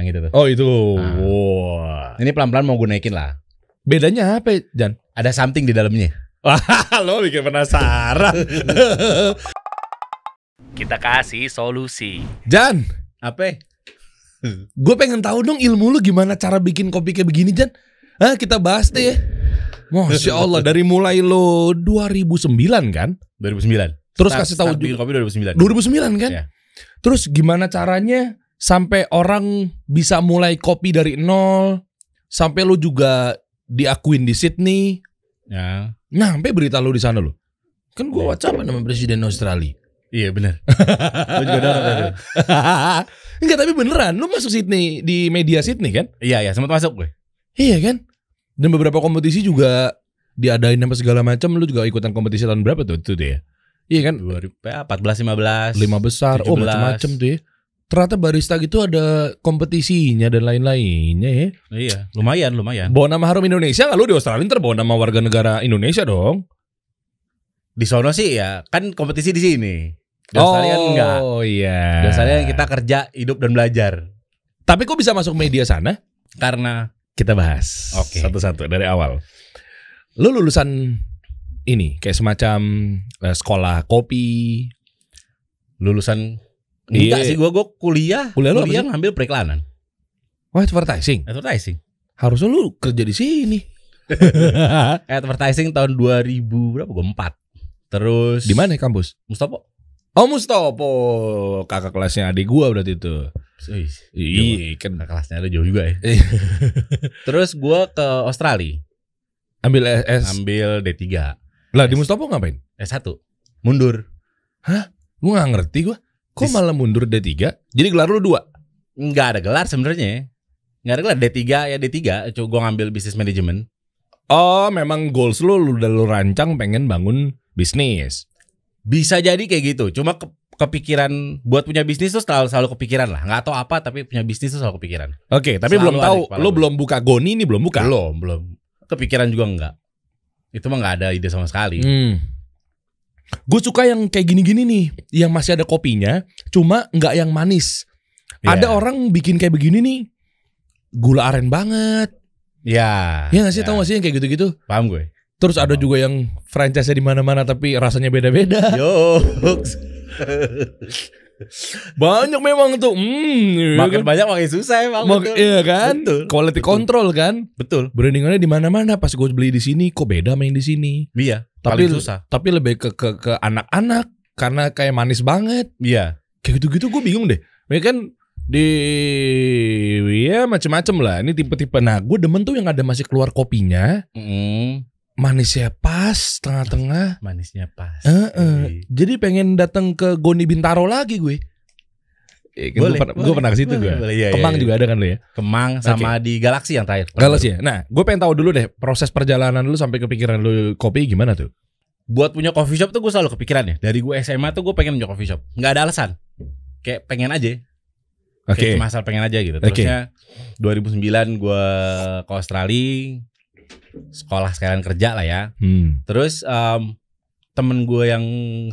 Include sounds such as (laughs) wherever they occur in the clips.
Yang itu tuh. Oh itu. Nah. Wow. Ini pelan-pelan mau gue naikin lah. Bedanya apa, Jan? Ada something di dalamnya. Wah, (laughs) lo bikin penasaran. (laughs) Kita kasih solusi. Jan, apa? gue pengen tahu dong ilmu lu gimana cara bikin kopi kayak begini, Jan. Hah, kita bahas deh ya. Masya Allah dari mulai lo 2009 kan? 2009. Terus start, kasih tahu start juga. kopi 2009. 2009 kan? Ya. Terus gimana caranya sampai orang bisa mulai kopi dari nol sampai lu juga diakuin di Sydney ya nah sampai berita lu di sana lo kan gua iya. whatsapp sama presiden Australia iya benar lu (laughs) juga (laughs) enggak tapi beneran lu masuk Sydney di media Sydney kan iya iya sempat masuk gue iya kan dan beberapa kompetisi juga diadain apa segala macam lu juga ikutan kompetisi tahun berapa tuh itu dia iya kan 2014 15 eh, lima besar 17. oh macam-macam tuh ya ternyata barista gitu ada kompetisinya dan lain-lainnya ya. Iya, lumayan, lumayan. Bawa nama harum Indonesia kalau di Australia ntar bawa nama warga negara Indonesia dong. Di sono sih ya, kan kompetisi di sini. Di Australia oh, enggak. Oh iya. Di Australia kita kerja, hidup dan belajar. Tapi kok bisa masuk media sana? Karena kita bahas okay. satu-satu dari awal. Lu lulusan ini kayak semacam eh, sekolah kopi, lulusan Enggak iya. sih gua gua kuliah. Kuliah lu kuliah ngambil periklanan. Wah, oh, advertising. Advertising. Harusnya lu kerja di sini. (laughs) advertising tahun 2000 berapa? Gua 4. Terus Di mana kampus? Mustopo. Oh Mustopo, kakak kelasnya adik gua berarti itu. Iya, kan kakak kelasnya ada jauh juga ya. Iya. (laughs) Terus gua ke Australia. Ambil S ambil D3. Lah S di Mustopo ngapain? S1. Mundur. Hah? Gue gak ngerti gue Kok Dis malah mundur D3? Jadi gelar lu dua? Enggak ada gelar sebenarnya. Enggak ada gelar D3 ya D3. Coba gue ngambil bisnis manajemen. Oh, memang goals lu, lu udah lu rancang pengen bangun bisnis. Bisa jadi kayak gitu. Cuma ke kepikiran buat punya bisnis tuh selalu selalu kepikiran lah. Enggak tahu apa tapi punya bisnis tuh selalu kepikiran. Oke, okay, tapi selalu belum tahu lu gue. belum buka goni ini belum buka. Belum, belum. Kepikiran juga enggak. Itu mah nggak ada ide sama sekali. Hmm. Gue suka yang kayak gini-gini nih, yang masih ada kopinya, cuma nggak yang manis. Yeah. Ada orang bikin kayak begini nih, gula aren banget. Ya. Yeah, ya nggak sih, yeah. tau gak iya. sih yang kayak gitu-gitu? Paham gue. Terus Paham. ada juga yang franchise-nya di mana-mana tapi rasanya beda-beda. Yo. (laughs) banyak memang tuh. Hmm, iya kan? makin kan? banyak makin susah emang. Mak betul. Iya kan? Betul. Quality control kan? Betul. Brandingannya di mana-mana. Pas gue beli di sini, kok beda main di sini. Iya. Tapi susah. Tapi lebih ke ke ke anak-anak karena kayak manis banget. Iya. Kayak gitu-gitu gue bingung deh. Mereka ya kan di ya macem-macem lah ini tipe-tipe nah gue demen tuh yang ada masih keluar kopinya mm manisnya pas tengah-tengah manisnya pas e E. jadi pengen datang ke Goni Bintaro lagi gue Ya, eh, kan gue, boleh, gue pernah ke situ gue. Iya, Kemang iya, iya. juga ada kan lu ya? Kemang sama okay. di Galaksi yang terakhir. Galaxy ya. Nah, gue pengen tahu dulu deh proses perjalanan lu sampai kepikiran lu kopi gimana tuh? Buat punya coffee shop tuh gue selalu kepikiran ya. Dari gue SMA tuh gue pengen punya coffee shop. Gak ada alasan. Kayak pengen aja. Oke. Okay. Kayak pengen aja gitu. Terusnya okay. 2009 gue ke Australia sekolah sekalian kerja lah ya. Hmm. Terus um, temen gue yang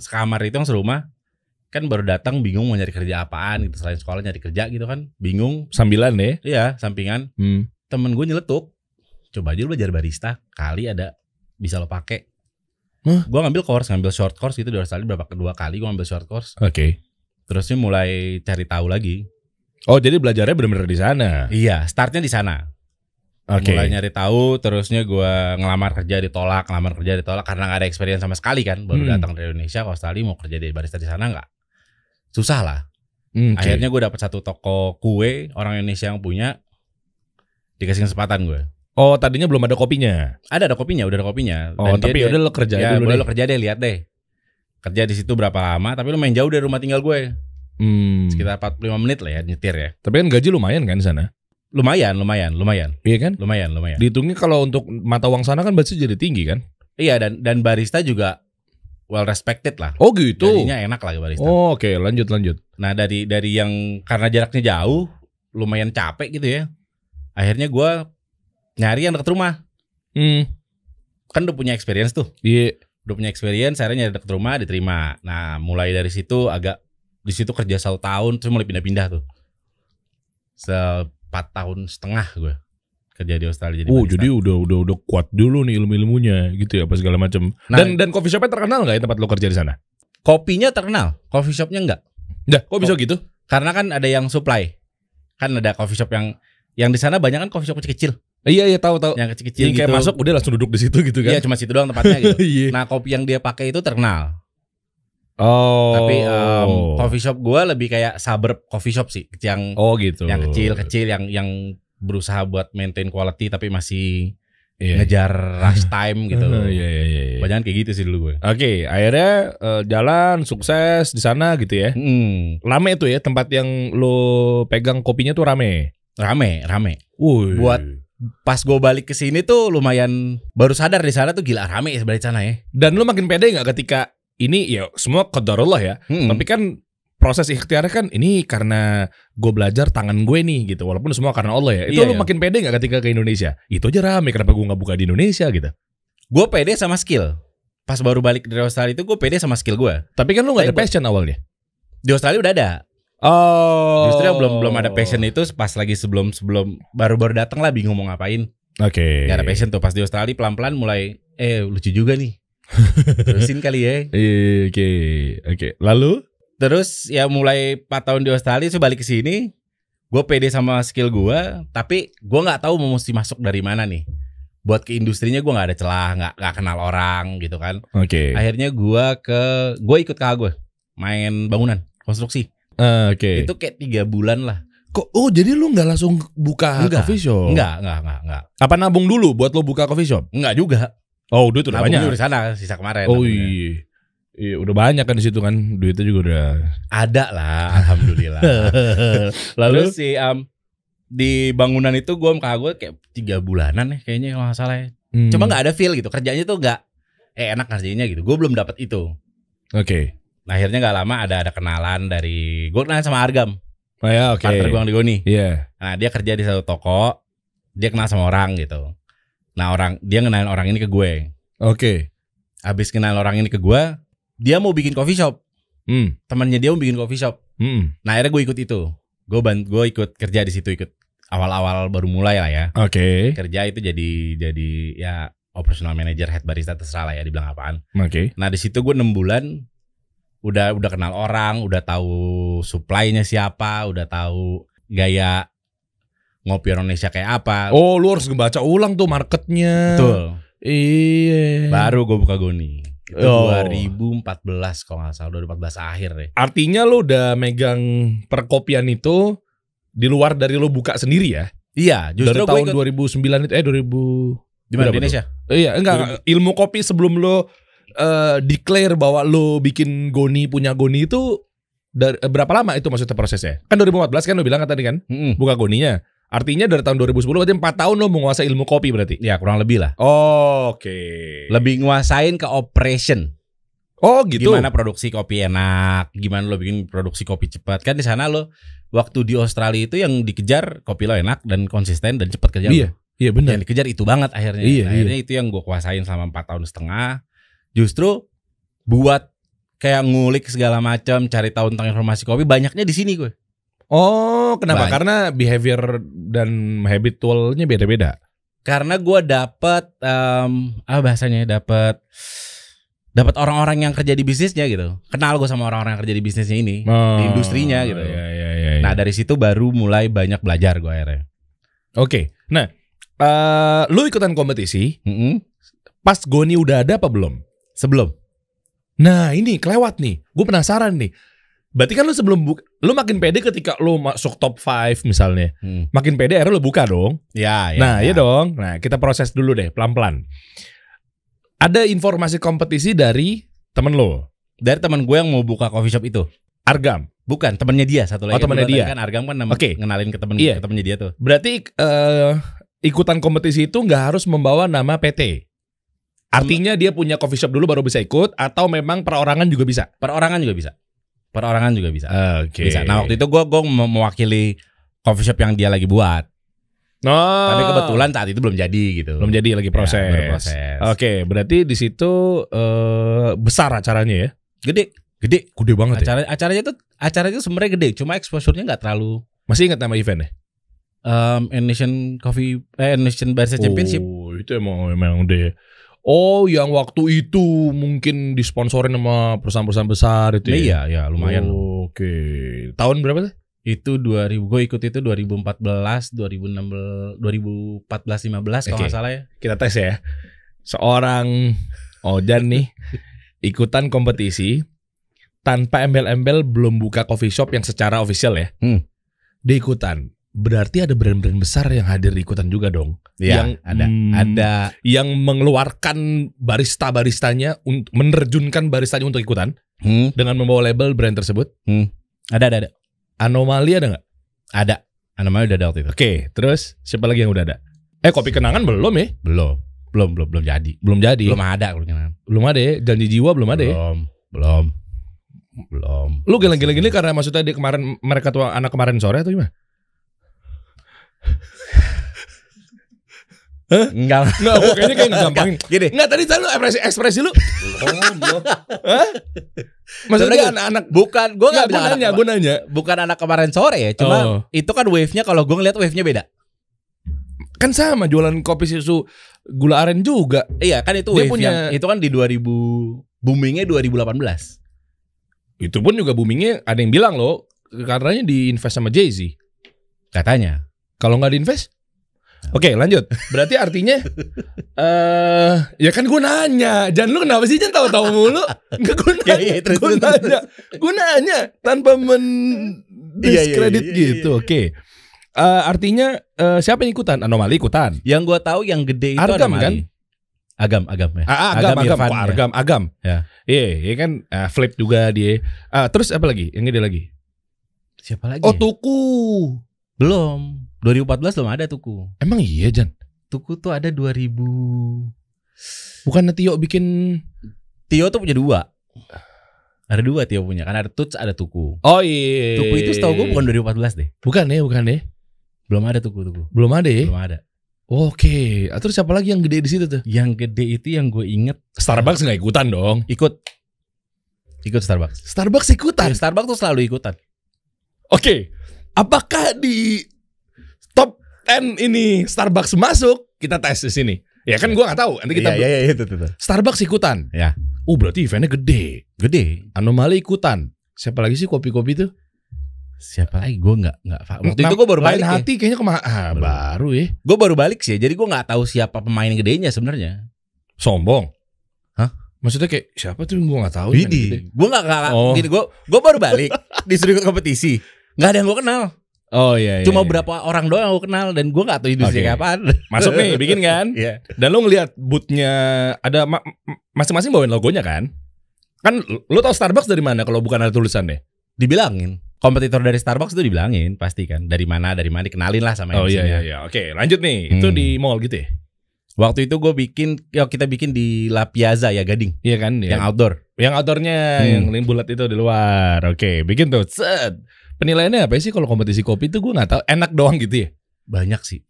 sekamar itu yang serumah kan baru datang bingung mau nyari kerja apaan gitu selain sekolah nyari kerja gitu kan bingung sambilan deh ya? iya sampingan hmm. temen gue nyeletuk coba aja lu belajar barista kali ada bisa lo pakai huh? gue ngambil course ngambil short course gitu dua kali berapa kedua kali gue ngambil short course oke okay. terusnya mulai cari tahu lagi oh jadi belajarnya benar-benar di sana iya startnya di sana okay. mulai nyari tahu terusnya gue ngelamar kerja ditolak ngelamar kerja ditolak karena gak ada experience sama sekali kan baru hmm. datang dari Indonesia ke Australia mau kerja di barista di sana nggak susah lah hmm, okay. akhirnya gue dapet satu toko kue orang Indonesia yang punya dikasih kesempatan gue Oh tadinya belum ada kopinya? Ada ada kopinya, udah ada kopinya. oh Dan tapi dia, udah lo kerja ya, dulu deh. lo kerja deh lihat deh. Kerja di situ berapa lama? Tapi lo main jauh dari rumah tinggal gue. Hmm. Sekitar 45 menit lah ya nyetir ya. Tapi kan gaji lumayan kan di sana? Lumayan, lumayan, lumayan. Iya kan? Lumayan, lumayan. Dihitungnya kalau untuk mata uang sana kan berarti jadi tinggi kan? Iya dan dan barista juga well respected lah. Oh gitu. Jadinya enak lah barista. Oh, oke, okay. lanjut lanjut. Nah, dari dari yang karena jaraknya jauh, lumayan capek gitu ya. Akhirnya gue nyari yang dekat rumah. Hmm. Kan udah punya experience tuh. Iya. Yeah. Udah punya experience, akhirnya nyari dekat rumah diterima. Nah, mulai dari situ agak di situ kerja satu tahun terus mulai pindah-pindah tuh. So, empat tahun setengah gue kerja di Australia jadi oh barista. jadi udah udah udah kuat dulu nih ilmu ilmunya gitu ya apa segala macam nah, dan dan coffee shopnya terkenal nggak ya tempat lo kerja di sana kopinya terkenal coffee shopnya enggak enggak kok bisa gitu karena kan ada yang supply kan ada coffee shop yang yang di sana banyak kan coffee shop kecil kecil Iya iya tahu tahu. Yang kecil-kecil yang kayak gitu. masuk udah langsung duduk di situ gitu kan. Iya cuma situ doang tempatnya gitu. (laughs) yeah. Nah, kopi yang dia pakai itu terkenal. Oh. Tapi um, coffee shop gue lebih kayak suburb coffee shop sih, yang oh gitu, yang kecil-kecil, yang yang berusaha buat maintain quality tapi masih yeah. ngejar rush (laughs) time gitu iya, iya iya iya. Banyak kayak gitu sih dulu gue. Oke, okay, akhirnya uh, jalan sukses di sana gitu ya. Hmm. Rame itu ya tempat yang lo pegang kopinya tuh rame. Rame, rame. Uy. Buat pas gue balik ke sini tuh lumayan baru sadar di sana tuh gila rame ya sebalik sana ya. Dan lu makin pede nggak ketika ini ya semua kedarullah ya. Hmm. Tapi kan proses ikhtiarnya kan ini karena gue belajar tangan gue nih gitu. Walaupun semua karena Allah ya. Itu iya, lu iya. makin pede gak ketika ke Indonesia? Itu aja rame kenapa gue gak buka di Indonesia gitu. Gue pede sama skill. Pas baru balik dari Australia itu gue pede sama skill gue. Tapi kan lu gak Tapi ada gua... passion awalnya. Di Australia udah ada. Oh. Justru yang belum belum ada passion itu pas lagi sebelum sebelum baru-baru datang lah bingung mau ngapain. Oke. Okay. Gak ada passion tuh pas di Australia pelan-pelan mulai eh lucu juga nih Terusin kali ya. Iya, iya, iya, oke, oke. Okay. Lalu terus ya mulai 4 tahun di Australia saya balik ke sini. Gue pede sama skill gue, tapi gue nggak tahu mau mesti masuk dari mana nih. Buat ke industrinya gue nggak ada celah, nggak nggak kenal orang gitu kan. Oke. Okay. Akhirnya gue ke gue ikut kakak gue main bangunan konstruksi. Uh, Oke. Okay. Itu kayak tiga bulan lah. Kok oh jadi lu nggak langsung buka enggak, coffee shop? Enggak, enggak, enggak, enggak. Apa nabung dulu buat lo buka coffee shop? Enggak juga. Oh, duit udah nah, banyak. udah sana sisa kemarin. Oh iya. Iya, udah banyak kan di situ kan duitnya juga udah ada lah alhamdulillah. (laughs) Lalu Terus si um, di bangunan itu gue sama gue kayak tiga bulanan nih, ya, kayaknya kalau nggak salah. Ya. Hmm. Cuma nggak ada feel gitu kerjanya tuh nggak eh enak kerjanya gitu. Gue belum dapat itu. Oke. Okay. Nah, akhirnya nggak lama ada ada kenalan dari gue kenalan sama Argam. Oh ya, oke. Okay. Partner gue di Goni. Iya. Yeah. Nah dia kerja di satu toko, dia kenal sama orang gitu. Nah orang dia kenalin orang ini ke gue. Oke. Okay. Habis kenalin orang ini ke gue, dia mau bikin coffee shop. Hmm. Temannya dia mau bikin coffee shop. Hmm. Nah akhirnya gue ikut itu. Gue bant, gue ikut kerja di situ ikut awal-awal baru mulai lah ya. Oke. Okay. Kerja itu jadi jadi ya operational manager, head barista terserah lah ya dibilang apaan. Oke. Okay. Nah di situ gue enam bulan udah udah kenal orang, udah tahu suplainya siapa, udah tahu gaya ngopi Indonesia kayak apa. Oh, lu harus baca ulang tuh marketnya. Betul. Iya. Baru gue buka Goni. Itu oh. 2014 kalau nggak salah, 2014 akhir deh. Artinya lu udah megang perkopian itu di luar dari lu buka sendiri ya? Iya, justru dari tahun ikut... 2009 itu eh 2000 di mana Indonesia? Iya, enggak ilmu kopi sebelum lu uh, declare bahwa lu bikin Goni punya Goni itu dari, berapa lama itu maksudnya prosesnya? Kan 2014 kan lu bilang kan tadi kan, mm -hmm. buka Goninya. Artinya dari tahun 2010 berarti 4 tahun lo menguasai ilmu kopi berarti? Ya kurang lebih lah. Oh, Oke. Okay. Lebih nguasain ke operation. Oh gitu. Gimana produksi kopi enak, gimana lo bikin produksi kopi cepat. Kan di sana lo waktu di Australia itu yang dikejar kopi lo enak dan konsisten dan cepat kerja. Iya. Iya benar. Yang dikejar itu banget akhirnya. Iya, nah, iya. itu yang gue kuasain selama 4 tahun setengah. Justru buat kayak ngulik segala macam, cari tahu tentang informasi kopi banyaknya di sini gue. Oh, kenapa? Banyak. Karena behavior dan habitualnya beda-beda. Karena gue dapet um, apa bahasanya ya, dapat dapat orang-orang yang kerja di bisnisnya gitu. Kenal gue sama orang-orang yang kerja di bisnisnya ini, oh, di industrinya gitu. Iya, iya, iya, iya. Nah dari situ baru mulai banyak belajar gue akhirnya. Oke, okay. nah uh, lu ikutan kompetisi, mm -hmm. pas Goni udah ada apa belum? Sebelum. Nah ini kelewat nih, gue penasaran nih Berarti kan lu sebelum buka, lu makin pede ketika lu masuk top 5 misalnya. Hmm. Makin pede akhirnya lu buka dong. Ya, ya. Nah, iya ya dong. Nah, kita proses dulu deh pelan-pelan. Ada informasi kompetisi dari temen lo. Dari temen gue yang mau buka coffee shop itu. Argam. Bukan, temennya dia satu lagi. Oh, temennya dia. Kan Argam kan nama, okay. ngenalin ke temen, iya. ke temennya dia tuh. Berarti uh, ikutan kompetisi itu nggak harus membawa nama PT. Artinya dia punya coffee shop dulu baru bisa ikut atau memang perorangan juga bisa? Perorangan juga bisa perorangan juga bisa. Ah, oke. Okay. Bisa. Nah waktu itu gue gue mewakili coffee shop yang dia lagi buat. No. Ah. Tapi kebetulan saat itu belum jadi gitu. Belum jadi lagi proses. Ya, proses. Oke, okay, berarti di situ uh, besar acaranya ya? Gede, gede, gede banget. Ya. Acara, ya? acaranya itu acaranya sebenarnya gede, cuma exposure-nya nggak terlalu. Masih ingat nama eventnya? Um, Indonesian Coffee, eh, Indonesian Barista oh, Championship. itu emang emang udah Oh, yang waktu itu mungkin disponsorin sama perusahaan-perusahaan besar itu ya? Iya, ya lumayan. Oh, Oke. Okay. Tahun berapa sih? Itu 2000, gue ikut itu 2014, 2016, 2014, 15 okay. kalau nggak salah ya. Kita tes ya. Seorang Ojan nih ikutan kompetisi tanpa embel-embel belum buka coffee shop yang secara official ya. Hmm. Dia ikutan berarti ada brand-brand besar yang hadir di ikutan juga dong. Ya, yang ada hmm, ada yang mengeluarkan barista-baristanya untuk menerjunkan baristanya untuk ikutan hmm. dengan membawa label brand tersebut. Hmm. Ada ada ada. Anomali ada nggak? Ada. Anomali udah ada waktu itu. Oke, terus siapa lagi yang udah ada? Eh, kopi kenangan belum ya? Belum. Belum belum belum jadi. Belum jadi. Belum ada kopi kenangan. Belum ada ya? Janji jiwa belum ada ya? Belum. Belum. Belum. Lu gila-gila gini karena maksudnya dia kemarin mereka tua anak kemarin sore atau gimana? Hah? Enggak. Enggak, gue kayaknya kayak ngegampangin. Gini. Enggak tadi tadi lu ekspresi ekspresi lu. Belum, oh, Hah? Iya. Maksudnya anak-anak bukan gue enggak bilang nanya, gua nanya. Bukan anak kemarin sore ya, cuma oh. itu kan wave-nya kalau gue ngeliat wave-nya beda. Kan sama jualan kopi susu gula aren juga. Iya, kan itu wave nya punya... itu kan di 2000 boomingnya 2018. Itu pun juga boomingnya ada yang bilang loh, di invest sama Jay-Z. Katanya. Kalau nggak diinvest? Oke, okay, lanjut. Berarti artinya (laughs) eh uh, ya kan gue nanya. Jan lu kenapa sih jangan tau tau mulu? gue iya, iya, nanya. Ya, ya, gue nanya. nanya tanpa mendiskredit iya, ya, gitu. Oke. Okay. Uh, eh, artinya uh, siapa yang ikutan? Anomali ikutan. Yang gue tahu yang gede itu Argam, anomali. kan? Agam, agam ya. Ah, ah agam, agam, agam, agam, ya. agam. Ya, iya, ya kan uh, flip juga dia. Uh, terus apa lagi? Yang gede lagi? Siapa lagi? Oh, tuku. Belum. 2014 belum ada Tuku. Emang iya Jan? Tuku tuh ada 2000. Bukan Tio bikin Tio tuh punya dua. Ada dua Tio punya, Karena ada Tuts, ada Tuku. Oh iya. iya, iya tuku itu iya, setahu gue bukan 2014 deh. Bukan deh, ya, bukan deh. Ya? Belum ada Tuku Tuku. Belum ada ya? Belum ada. Oke, okay. Ah, terus siapa lagi yang gede di situ tuh? Yang gede itu yang gue inget. Starbucks nggak ikutan dong? Ikut, ikut Starbucks. Starbucks ikutan. Ya, Starbucks tuh selalu ikutan. Oke, okay. apakah di 10 ini Starbucks masuk, kita tes di sini. Ya kan gua nggak tahu. Nanti kita ya, ya, ya, itu, itu, itu. Starbucks ikutan. Ya. Oh berarti eventnya gede. Gede. Anomali ikutan. Siapa lagi sih kopi-kopi itu? siapa lagi gue nggak nggak waktu nah, itu gue baru balik ya. hati kayaknya kemana ah, baru. baru ya gue baru balik sih jadi gue nggak tahu siapa pemain gedenya sebenarnya sombong hah maksudnya kayak siapa tuh gue nggak tahu ya, gue nggak kalah oh. gue gue baru balik disuruh ikut kompetisi nggak ada yang gue kenal Oh iya, iya Cuma iya. berapa orang doang aku kenal dan gue gak tahu itu okay. kapan. Masuk nih, (laughs) bikin kan? Iya. yeah. Dan lo ngelihat bootnya ada masing-masing bawain logonya kan? Kan lo tau Starbucks dari mana kalau bukan ada tulisan deh, Dibilangin. Kompetitor dari Starbucks itu dibilangin pasti kan. Dari mana, dari mana dikenalin lah sama Oh mc Oh iya iya iya. Oke, lanjut nih. Hmm. Itu di hmm. mall gitu ya? Waktu itu gue bikin, ya kita bikin di La Piazza ya Gading. Iya kan? Ya. Yang outdoor. Yang outdoornya, hmm. yang bulat itu di luar. Oke, bikin tuh. Set. Penilaiannya apa sih kalau kompetisi kopi itu gue nggak tahu. Enak doang gitu ya? Banyak sih.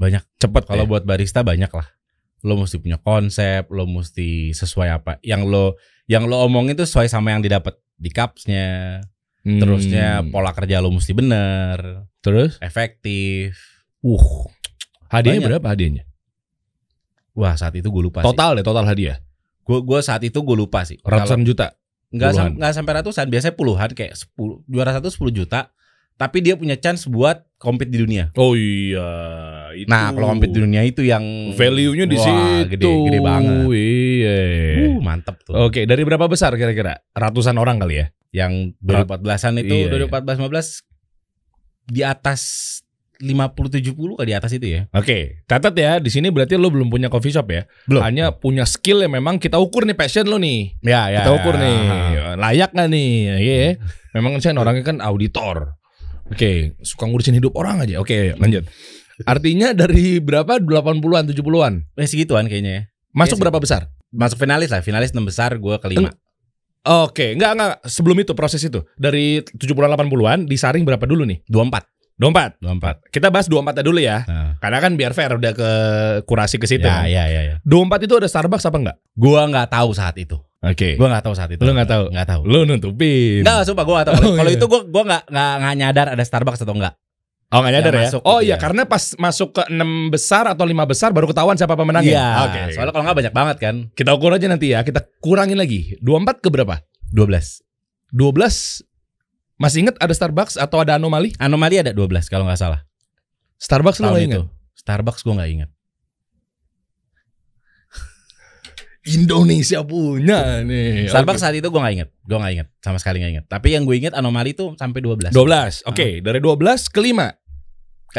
Banyak. Cepat kalau ya. buat barista banyak lah. Lo mesti punya konsep, lo mesti sesuai apa. Yang lo yang lo omongin itu sesuai sama yang didapat di cupsnya. Hmm. Terusnya pola kerja lo mesti bener. Terus? Efektif. Uh. Hadiahnya banyak. berapa hadiahnya? Wah saat itu gue lupa Total sih. deh total hadiah? Gue gua saat itu gue lupa sih. Ratusan juta? nggak sam sampai ratusan, biasanya puluhan kayak 10 juara satu 10 juta. Tapi dia punya chance buat compete di dunia. Oh iya, itu. Nah, kalau compete di dunia itu yang value-nya di wah, situ. Gede, gede banget. Iya. Uh, mantep tuh. Oke, dari berapa besar kira-kira? Ratusan orang kali ya? Yang 2014-an itu iya, 2014 15 iya. di atas lima 50-70 ke di atas itu ya. Oke, okay. catat ya. Di sini berarti lo belum punya coffee shop ya. Belum. Hanya punya skill yang memang kita ukur nih passion lo nih. Ya, ya. Kita ukur ya, nih. Layak gak nih? Iya. Yeah. Memang saya orangnya kan auditor. Oke, okay. suka ngurusin hidup orang aja. Oke, okay, lanjut. Artinya dari berapa? delapan puluh an tujuh puluh an Eh segituan kayaknya ya. Masuk ya, berapa besar? Masuk finalis lah, finalis enam besar, gue kelima. En Oke, okay. enggak enggak sebelum itu proses itu. Dari tujuh 70-an puluh an disaring berapa dulu nih? dua empat dua empat 24. empat Kita bahas 24 aja dulu ya. Nah. Karena kan biar fair udah ke kurasi ke situ. Ya, ya, ya, ya. 24 itu ada Starbucks apa enggak? Gua enggak tahu saat itu. Oke. Okay. Gua nggak tahu saat itu. Lu enggak tahu? Nggak tahu. Lu nuntupin. Nggak, sumpah gua enggak tahu. (laughs) Oh, kalau iya. itu gua gua enggak nggak nyadar ada Starbucks atau enggak. Oh enggak nyadar ya? Masuk, oh gitu iya, ya. karena pas masuk ke enam besar atau lima besar baru ketahuan siapa pemenangnya. Iya, okay. soalnya kalau enggak banyak banget kan. Kita ukur aja nanti ya, kita kurangin lagi. dua empat ke berapa? dua 12. 12 masih inget ada Starbucks atau ada anomali? Anomali ada 12 kalau nggak salah. Starbucks lu nggak inget? Starbucks gue nggak inget. Indonesia punya nih. (laughs) Starbucks saat itu gue nggak inget, gue nggak inget, sama sekali nggak inget. Tapi yang gue inget anomali itu sampai 12 12, ah. oke. Okay. Uh. Dari 12 ke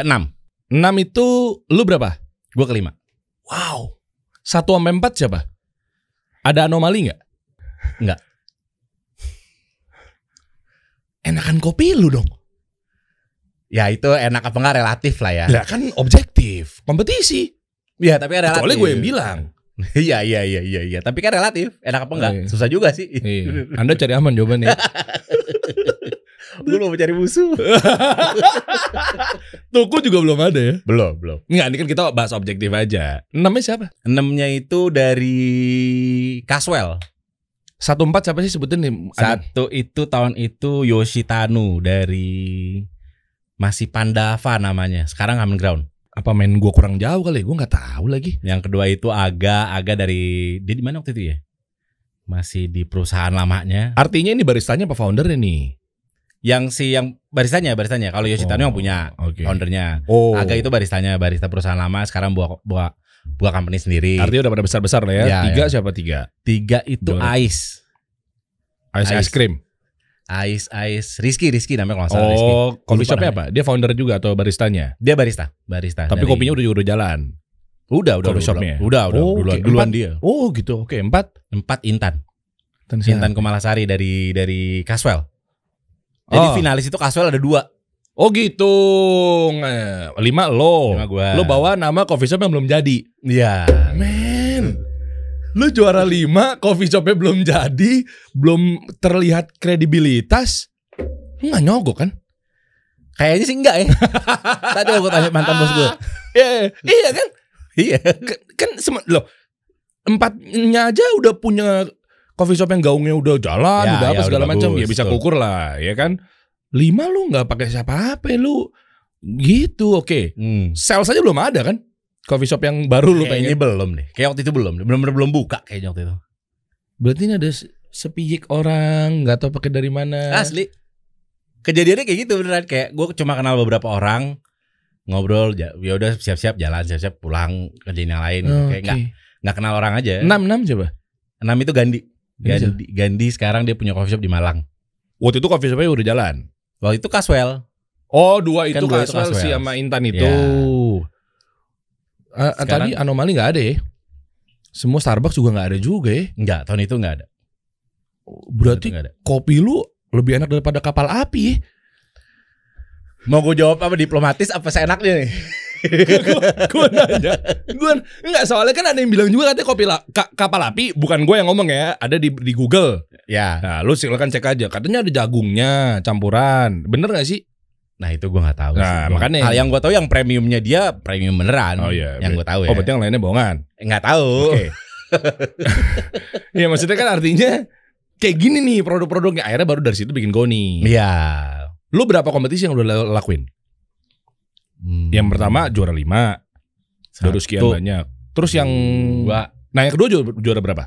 5 ke 6 6 itu lu berapa? Gue ke 5 Wow. Satu sampai empat siapa? Ada anomali nggak? Nggak enakan kopi lu dong. Ya itu enak apa enggak relatif lah ya. Ya kan objektif, kompetisi. Ya tapi kan relatif. Kecuali gue yang bilang. (laughs) Iya iya iya iya iya. Tapi kan relatif, enak apa enggak? Oh, iya. Susah juga sih. Iya. (laughs) Anda cari aman jawabannya. Gue mau cari musuh. (laughs) Toko juga belum ada ya? Belum, belum. Enggak, ini kan kita bahas objektif aja. Enamnya siapa? Enamnya itu dari Caswell. Satu empat siapa sih sebutin nih? Satu itu tahun itu Yoshitanu dari masih Pandava namanya. Sekarang Amin Ground. Apa main gue kurang jauh kali? Gue nggak tahu lagi. Yang kedua itu Aga, Aga dari dia di mana waktu itu ya? Masih di perusahaan lamanya. Artinya ini baristanya apa founder ini? Yang si yang baristanya, baristanya. Kalau Yoshitanu oh, yang punya okay. foundernya. Oh. Aga itu baristanya, barista perusahaan lama. Sekarang buat buat buka company sendiri. Artinya udah pada besar-besar lah ya. ya tiga ya. siapa tiga? Tiga itu Jangan. Ice. Ice. Ice cream. Ice Ice Rizky Rizky namanya kalau salah oh, Rizky. kopi shopnya apa? Dia founder juga atau baristanya? Dia barista, barista. Tapi dari... kopinya udah udah jalan. Udah, udah, udah, shopnya. Udah, udah, oh, duluan, okay. duluan dia. Oh, gitu. Oke, okay, empat. Empat Intan. Intan, Intan Kemalasari dari dari Caswell. Jadi oh. finalis itu Caswell ada dua. Oh gitu. Eh, lima lo. Lima gua. Lo bawa nama coffee shop yang belum jadi. Iya. Men. lo juara lima, coffee shopnya belum jadi, belum terlihat kredibilitas. Lo gak nyogok kan? Kayaknya sih enggak ya. (laughs) Tadi aku tanya mantan bos gue. Iya, iya kan? Iya. Kan, kan loh, empatnya aja udah punya coffee shop yang gaungnya udah jalan, ya, udah ya, apa segala macam, ya bisa kukur lah, ya kan? lima lu nggak pakai siapa-apa lu gitu oke okay. hmm. sales aja belum ada kan coffee shop yang baru lu pengen belum nih kayak waktu itu belum belum belum buka kayaknya waktu itu berarti ini ada sepijik orang nggak tahu pakai dari mana asli kejadiannya kayak gitu beneran kayak gue cuma kenal beberapa orang ngobrol ya udah siap-siap jalan siap-siap pulang kerjain yang lain okay. kayak nggak nggak kenal orang aja enam enam coba enam itu Gandhi Gandhi, Gandhi sekarang dia punya coffee shop di Malang waktu itu coffee shopnya udah jalan Waktu itu Caswell. Oh, dua kan itu kan Caswell, Caswell. si sama Intan iya. itu. Ya. tadi anomali nggak ada ya? Semua Starbucks juga nggak ada juga ya? Nggak, tahun itu nggak ada. Berarti ada. kopi lu lebih enak daripada kapal api ya? Mau gue jawab apa diplomatis apa seenaknya nih? gue nanya, gue nggak soalnya kan ada yang bilang juga katanya kopi la, ka, kapal api, bukan gue yang ngomong ya, ada di di Google. Ya. Nah, lu silakan cek aja. Katanya ada jagungnya campuran, bener gak sih? Nah itu gue nggak tahu. Nah sih. makanya. Hal yang gue tahu yang premiumnya dia premium beneran. Oh iya. Yang gue tahu ya. Oh berarti yang lainnya bohongan. Nggak tahu. Okay. (laughs) ya maksudnya kan artinya kayak gini nih produk-produknya. Akhirnya baru dari situ bikin goni. Iya. Lu berapa kompetisi yang udah lakuin? Hmm. Yang pertama juara lima, Satu. baru banyak. Terus yang dua. nah yang kedua juara, juara berapa?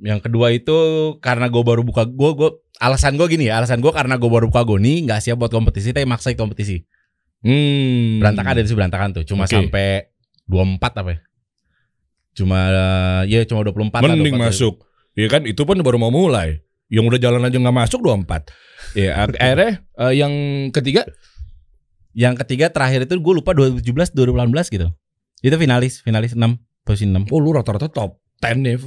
Yang kedua itu karena gue baru buka gue gue alasan gue gini ya alasan gue karena gue baru buka gue nih nggak siap buat kompetisi tapi maksa kompetisi. Hmm. Berantakan dari berantakan tuh cuma okay. sampai 24 apa ya? Cuma ya cuma 24 Mending lah, 24 masuk. ya kan itu pun baru mau mulai. Yang udah jalan aja nggak masuk 24. Ya (laughs) akhirnya uh, yang ketiga yang ketiga terakhir itu gue lupa 2017 2018 gitu. Itu finalis, finalis 6, posisi 6. Oh, lu rata-rata top 10 nih ya,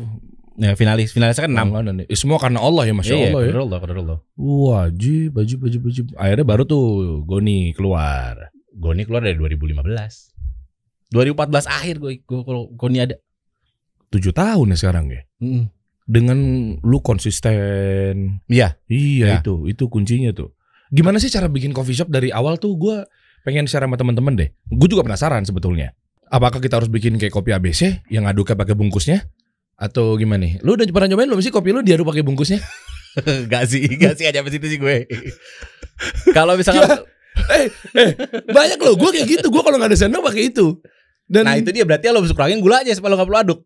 ya finalis, finalisnya kan 6 kan. eh, semua karena Allah ya, masya iya, Allah ya. Allah, karena Allah. Wajib, baju baju baju Akhirnya baru tuh Goni keluar. Goni keluar dari 2015. 2014 akhir gue kalau Goni ada. 7 tahun ya sekarang ya. Mm. Dengan lu konsisten. Iya. Iya ya. itu, itu kuncinya tuh. Gimana sih cara bikin coffee shop dari awal tuh gue pengen share sama teman-teman deh. Gue juga penasaran sebetulnya. Apakah kita harus bikin kayak kopi ABC yang aduk pakai bungkusnya? Atau gimana nih? Lu udah pernah nyobain belum sih kopi lu diaduk pakai bungkusnya? (laughs) gak sih, gak sih aja situ sih gue. (laughs) kalau misalnya eh, eh, banyak loh gue kayak gitu. Gue kalau nggak ada sendok pakai itu. Dan nah itu dia berarti lo kurangin gula aja supaya lo nggak perlu aduk.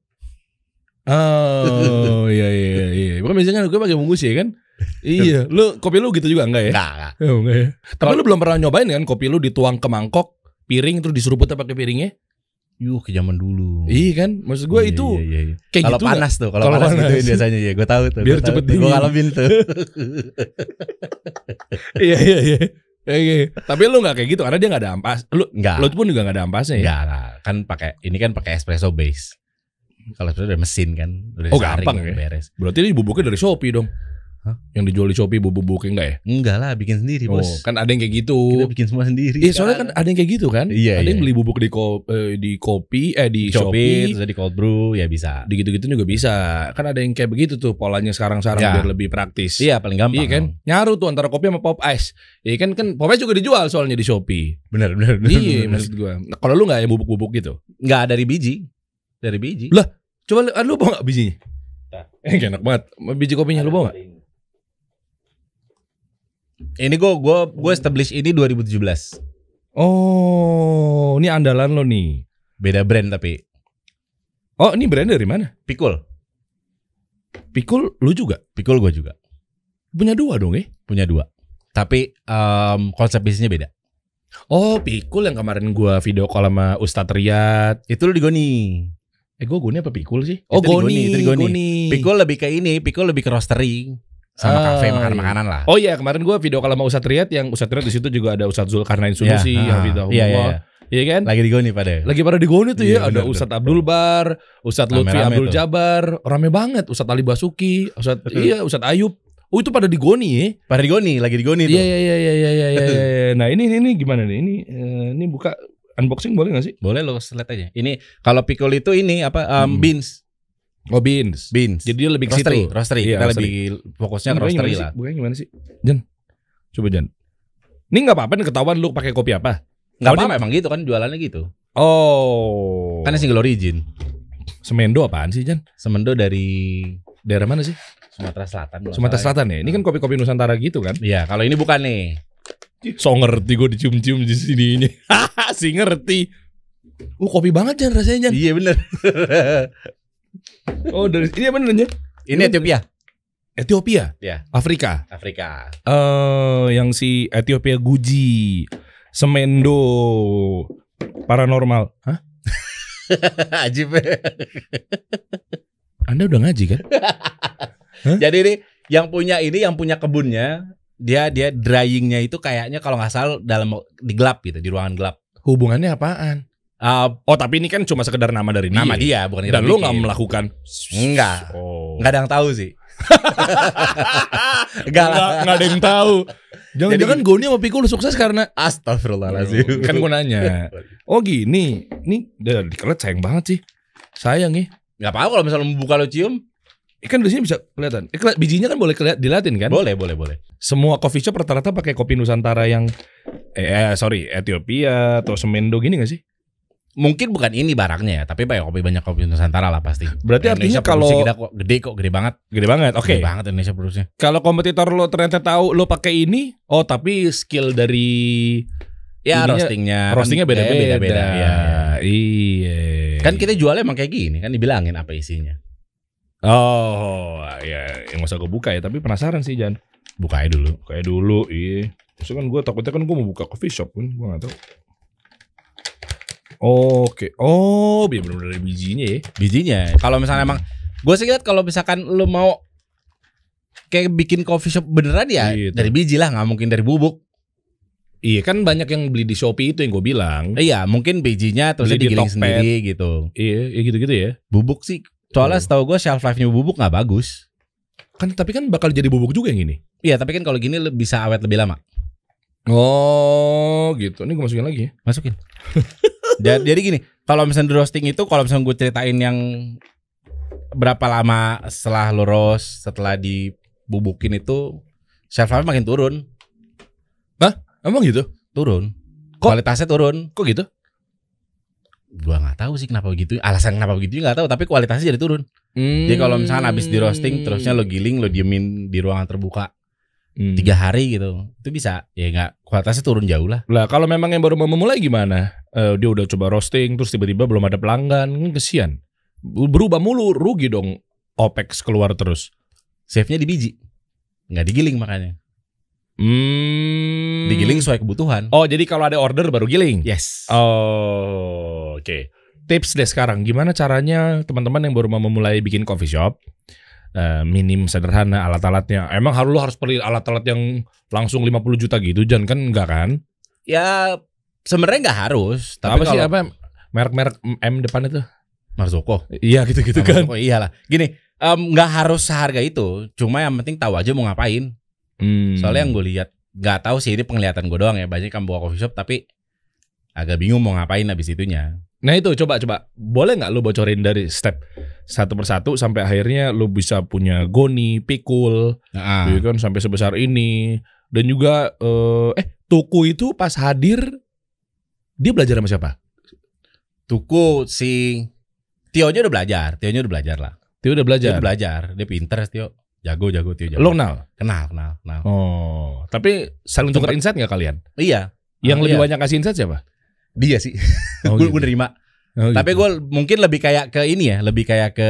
Oh iya iya iya. Bukan biasanya gue pakai bungkus ya kan? iya, kan. lu kopi lu gitu juga enggak ya? Enggak, enggak. Ya, enggak ya. Tapi Kalo, lu belum pernah nyobain kan kopi lu dituang ke mangkok, piring terus diseruputnya pakai piringnya? Yuh ke zaman dulu. Iya kan? Maksud gua iya, itu iya, iya, iya. kayak kalau gitu panas tuh, kalau panas, panas gitu ya biasanya ya, gua tahu tuh. Biar cepet dingin. Gue ngalamin tuh. (laughs) Iya, iya iya iya. Iya, tapi lu nggak kayak gitu karena dia nggak ada ampas. Lu nggak. Lu pun juga nggak ada ampasnya ya. Enggak, kan pakai ini kan pakai espresso base. Kalau espresso dari mesin kan, udah oh, gampang ya. beres. Berarti ini bubuknya dari Shopee dong. Yang dijual di Shopee bubuk-bubuk enggak ya? Enggak lah, bikin sendiri, oh, Bos. Oh, kan ada yang kayak gitu. Kita bikin semua sendiri. Iya, eh, soalnya kan ada yang kayak gitu kan? Iya, ada iya. yang beli bubuk di ko, eh, di kopi eh di Shopee, Shopee terus di cold brew ya bisa. Di gitu-gitu juga bisa. Kan ada yang kayak begitu tuh polanya sekarang-sekarang ya. biar lebih praktis. Iya, paling gampang. Iya kan? Nyaru tuh antara kopi sama pop ice. Iya kan kan pop ice juga dijual soalnya di Shopee. Benar, benar. Iya, maksud gua. Nah, kalau lu enggak ya bubuk-bubuk gitu? Enggak dari biji. Dari biji. Lah, coba lu, ah, bawa enggak bijinya? Nah. Eh, enak banget. Biji kopinya lu bawa enggak? Ini gue gue gue establish ini 2017. Oh, ini andalan lo nih. Beda brand tapi. Oh, ini brand dari mana? Pikul. Pikul lu juga? Pikul gue juga. Punya dua dong eh? Punya dua. Tapi um, konsep bisnisnya beda. Oh, Pikul yang kemarin gua video call sama Ustadz Riyad. Itu lu di Goni. Eh gue Goni apa Pikul sih? Oh, itu Goni, di Goni, itu Goni. Goni. Pikul lebih ke ini, Pikul lebih ke roastery sama uh, kafe eh, makan iya. makanan lah. Oh iya kemarin gue video kalau sama Ustadz Riyad yang Ustadz Riyad di situ juga ada Ustadz Zulkarnain iya. Sunusi, yeah, Iya, iya, iya. Iya kan? Lagi di Goni pada. Lagi pada di Goni tuh iya, ya. Ada bener, Ustadz Abdul Bar, Ustadz Lutfi Abdul tuh. Jabar, rame banget. Ustadz Ali Basuki, Ustadz (laughs) iya Ustadz Ayub. Oh itu pada di Goni ya? Pada di Goni, lagi di Goni iya, tuh. Iya iya iya iya iya iya. Ya. (laughs) Nah ini, ini ini gimana nih? Ini eh, ini buka unboxing boleh gak sih? Boleh lo selet aja. Ini kalau pikul itu ini apa um, hmm. beans Oh beans. Beans. Jadi dia lebih ke situ. Roastery. Iya, Kita lebih fokusnya ke roastery lah. Bukan gimana sih? Jen? Coba Jen. Ini nggak apa-apa nih ketahuan lu pakai kopi apa? Nggak apa-apa emang gitu kan jualannya gitu. Oh. Karena single origin. Semendo apaan sih Jen? Semendo dari daerah mana sih? Sumatera Selatan. Sumatera ya. Selatan ya. Ini kan kopi-kopi Nusantara gitu kan? Iya. Kalau ini bukan nih. So ngerti gue dicium-cium di sini. ini. (laughs) si ngerti. Uh kopi banget Jen. rasanya Jen. Iya bener. (laughs) Oh dari iya, ini apa namanya? Ini Ethiopia. Ethiopia. Ya. Afrika. Afrika. Eh uh, yang si Ethiopia Guji, Semendo, paranormal. Hah? (laughs) Ajib. Anda udah ngaji kan? (laughs) Hah? Jadi ini yang punya ini yang punya kebunnya dia dia dryingnya itu kayaknya kalau nggak salah dalam di gelap gitu di ruangan gelap. Hubungannya apaan? Uh, oh tapi ini kan cuma sekedar nama dari iya, nama dia, dia bukan dan lu nggak iya. melakukan nggak oh. nggak ada yang tahu sih (laughs) nggak nggak ada yang tahu jangan-jangan gue ini mau pikul sukses karena Astagfirullahaladzim iya, kan gue nanya (laughs) oh gini ini dari dikelet sayang banget sih sayang ya nggak apa-apa kalau misalnya membuka lo cium ikan eh, di sini bisa kelihatan. Ikla, eh, bijinya kan boleh kelihatan dilatin kan? Boleh, boleh, boleh. Semua coffee shop rata-rata pakai kopi Nusantara yang eh, eh sorry Ethiopia atau Semendo gini gak sih? mungkin bukan ini barangnya ya, tapi banyak kopi banyak kopi Nusantara lah pasti. Berarti Indonesia artinya kalau kita kok gede kok gede banget. Gede banget. Oke. Okay. banget Indonesia produksinya. Kalau kompetitor lo ternyata tahu lo pakai ini, oh tapi skill dari ya ininya, roastingnya kan roastingnya beda-beda beda-beda. Ya, iya. Kan kita jualnya emang kayak gini kan dibilangin apa isinya. Oh, iya. ya yang usah gue buka ya, tapi penasaran sih Jan. Buka dulu. Buka dulu, iya. Terus kan gue takutnya kan gue mau buka coffee shop pun, kan. gue gak tahu. Oke. Oh, iya, bener benar dari bijinya ya. Bijinya. Kalau misalnya emang gue sih lihat kalau misalkan lu mau kayak bikin coffee shop beneran ya gitu. dari biji lah, nggak mungkin dari bubuk. Iya kan banyak yang beli di Shopee itu yang gue bilang. Iya, mungkin bijinya terus beli digiling di sendiri gitu. Iya, iya, gitu-gitu ya. Bubuk sih. Soalnya oh. setahu gue shelf life-nya bubuk nggak bagus. Kan tapi kan bakal jadi bubuk juga yang ini. Iya, tapi kan kalau gini bisa awet lebih lama. Oh, gitu. Ini gue masukin lagi ya. Masukin. (laughs) jadi, jadi gini, kalau misalnya roasting itu kalau misalnya gue ceritain yang berapa lama setelah lo roast, setelah dibubukin itu shelf life makin turun. Hah? Emang gitu? Turun. Kok? Kualitasnya turun. Kok gitu? Gua nggak tahu sih kenapa begitu. Alasan kenapa begitu nggak tahu, tapi kualitasnya jadi turun. Hmm. Jadi kalau misalnya habis di roasting terusnya lo giling, lo diemin di ruangan terbuka hmm. tiga hari gitu itu bisa ya nggak kualitasnya turun jauh lah lah kalau memang yang baru mau memulai gimana uh, dia udah coba roasting terus tiba-tiba belum ada pelanggan kesian berubah mulu rugi dong opex keluar terus save nya di biji nggak digiling makanya hmm. digiling sesuai kebutuhan oh jadi kalau ada order baru giling yes oh oke okay. tips deh sekarang gimana caranya teman-teman yang baru mau memulai bikin coffee shop uh, minim sederhana alat-alatnya. Emang harus lo harus perlu alat-alat yang langsung 50 juta gitu, Jan kan enggak kan? Ya sebenarnya enggak harus. Tapi apa sih apa merek-merek M depan itu? Marzoko. Iya gitu-gitu nah, kan. Marzoko, iyalah. Gini, nggak um, harus seharga itu. Cuma yang penting tahu aja mau ngapain. Hmm. Soalnya yang gue lihat nggak tahu sih ini penglihatan gue doang ya. Banyak yang bawa coffee shop tapi agak bingung mau ngapain habis itunya. Nah itu coba coba boleh nggak lu bocorin dari step satu persatu sampai akhirnya lu bisa punya goni, pikul, nah. ya kan sampai sebesar ini dan juga eh, eh tuku itu pas hadir dia belajar sama siapa? Tuku si Tio nya udah belajar, Tio nya udah belajar lah. Tio udah belajar. Dia belajar, dia pinter Tio. Jago jago Tio jago. Lo kenal? Kenal kenal kenal. Oh tapi saling tukar insight nggak kalian? Iya. Yang oh, lebih iya. banyak kasih insight siapa? Dia sih. Oh, (laughs) gue gitu. nerima. Oh, gitu. Tapi gue mungkin lebih kayak ke ini ya, lebih kayak ke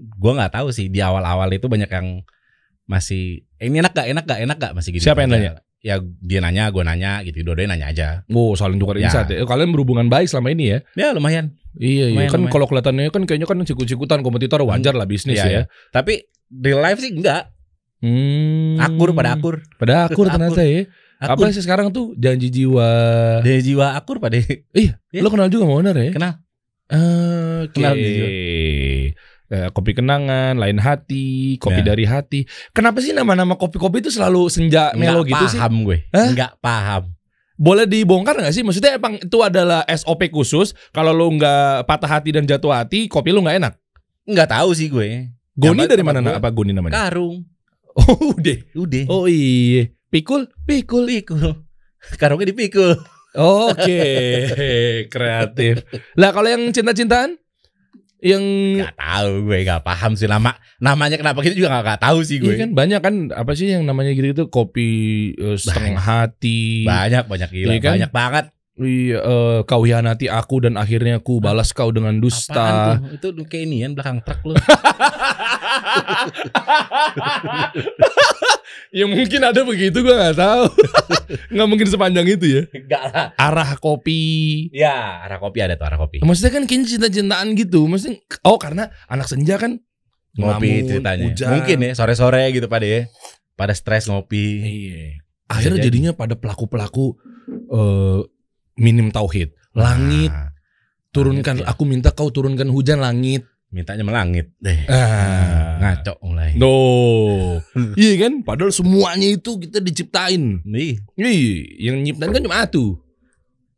gue nggak tahu sih di awal-awal itu banyak yang masih eh, ini enak gak enak gak enak gak masih gitu. Siapa yang nanya? Ya dia nanya, gue nanya gitu, dua nanya aja. Oh, saling tukar ya. insight ya. Eh, kalian berhubungan baik selama ini ya? Ya lumayan. Iya, iya. lumayan, iya. kan kalau kelihatannya kan kayaknya kan cikut-cikutan kompetitor wajar lah bisnis ya, ya. iya. Tapi real life sih enggak. Hmm. Akur pada akur. Pada akur ternyata akur. ya. Akur. Apa sih sekarang tuh janji jiwa? Janji jiwa akur pak deh. Iya, iya. Lo kenal juga mau owner ya? Kenal. Uh, eh, okay. Kenal juga. Eh, kopi kenangan, lain hati, kopi ya. dari hati. Kenapa sih nama-nama kopi-kopi itu selalu senja melo gitu sih? Gak Paham gue. Enggak Nggak paham. Boleh dibongkar gak sih? Maksudnya emang itu adalah SOP khusus. Kalau lo nggak patah hati dan jatuh hati, kopi lo nggak enak. Nggak tahu sih gue. Goni dari mana? Gue. Apa Goni namanya? Karung. Oh udah. Udah. Oh iya. Pikul, pikul, pikul. (laughs) Karungnya dipikul. Oke, okay. (laughs) kreatif. Lah kalau yang cinta-cintaan? Yang Gak tau gue gak paham sih nama namanya kenapa gitu juga gak tau sih gue. Iya kan banyak kan apa sih yang namanya gitu-gitu kopi uh, setengah banyak. hati. Banyak banyak gila, iya kan? banyak banget. Iya, uh, kau hianati aku dan akhirnya ku balas kau dengan dusta. Itu tuh? Itu ini belakang truk lu. (laughs) ya mungkin ada begitu gua nggak tahu. (laughs) nggak mungkin sepanjang itu ya. Gak lah. Arah kopi. Ya, arah kopi ada tuh arah kopi. Maksudnya kan kini cinta-cintaan gitu. Maksudnya oh karena anak senja kan ngopi ceritanya. Hujan. Mungkin ya sore-sore gitu pada ya. Pada stres ngopi. Iya. Akhirnya jadinya pada pelaku-pelaku eh minim tauhid. Langit nah, turunkan langit, ya. aku minta kau turunkan hujan langit. Mintanya melangit deh. Eh, ah. Ngaco mulai. No. iya kan? Padahal semuanya itu kita diciptain. Nih. Nih, iya, yang nyiptain kan cuma atu.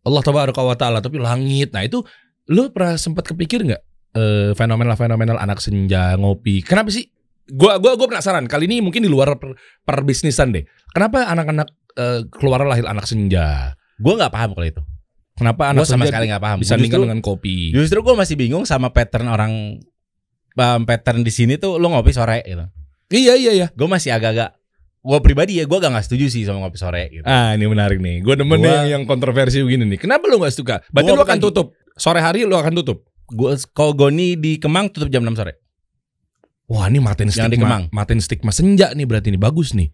Allah tabaraka wa taala, tapi langit. Nah, itu lu pernah sempat kepikir nggak eh fenomenal fenomenal anak senja ngopi. Kenapa sih? Gua gua gua penasaran. Kali ini mungkin di luar per, perbisnisan deh. Kenapa anak-anak eh, keluar lahir anak senja? Gue nggak paham kalau itu. Kenapa anak gue sama sekali nggak paham? Bisa justru, dengan kopi. Justru gue masih bingung sama pattern orang um, pattern di sini tuh lo ngopi sore gitu. Iya iya iya. Gue masih agak-agak gue pribadi ya gue gak nggak setuju sih sama ngopi sore gitu. Ah ini menarik nih. Gue demen gua, yang, yang kontroversi begini nih. Kenapa lo nggak suka? Berarti lo akan tutup sore hari lo akan tutup. Gue kalau Goni di Kemang tutup jam 6 sore. Wah ini Martin stigma, Martin Kemang. stigma senja nih berarti ini bagus nih.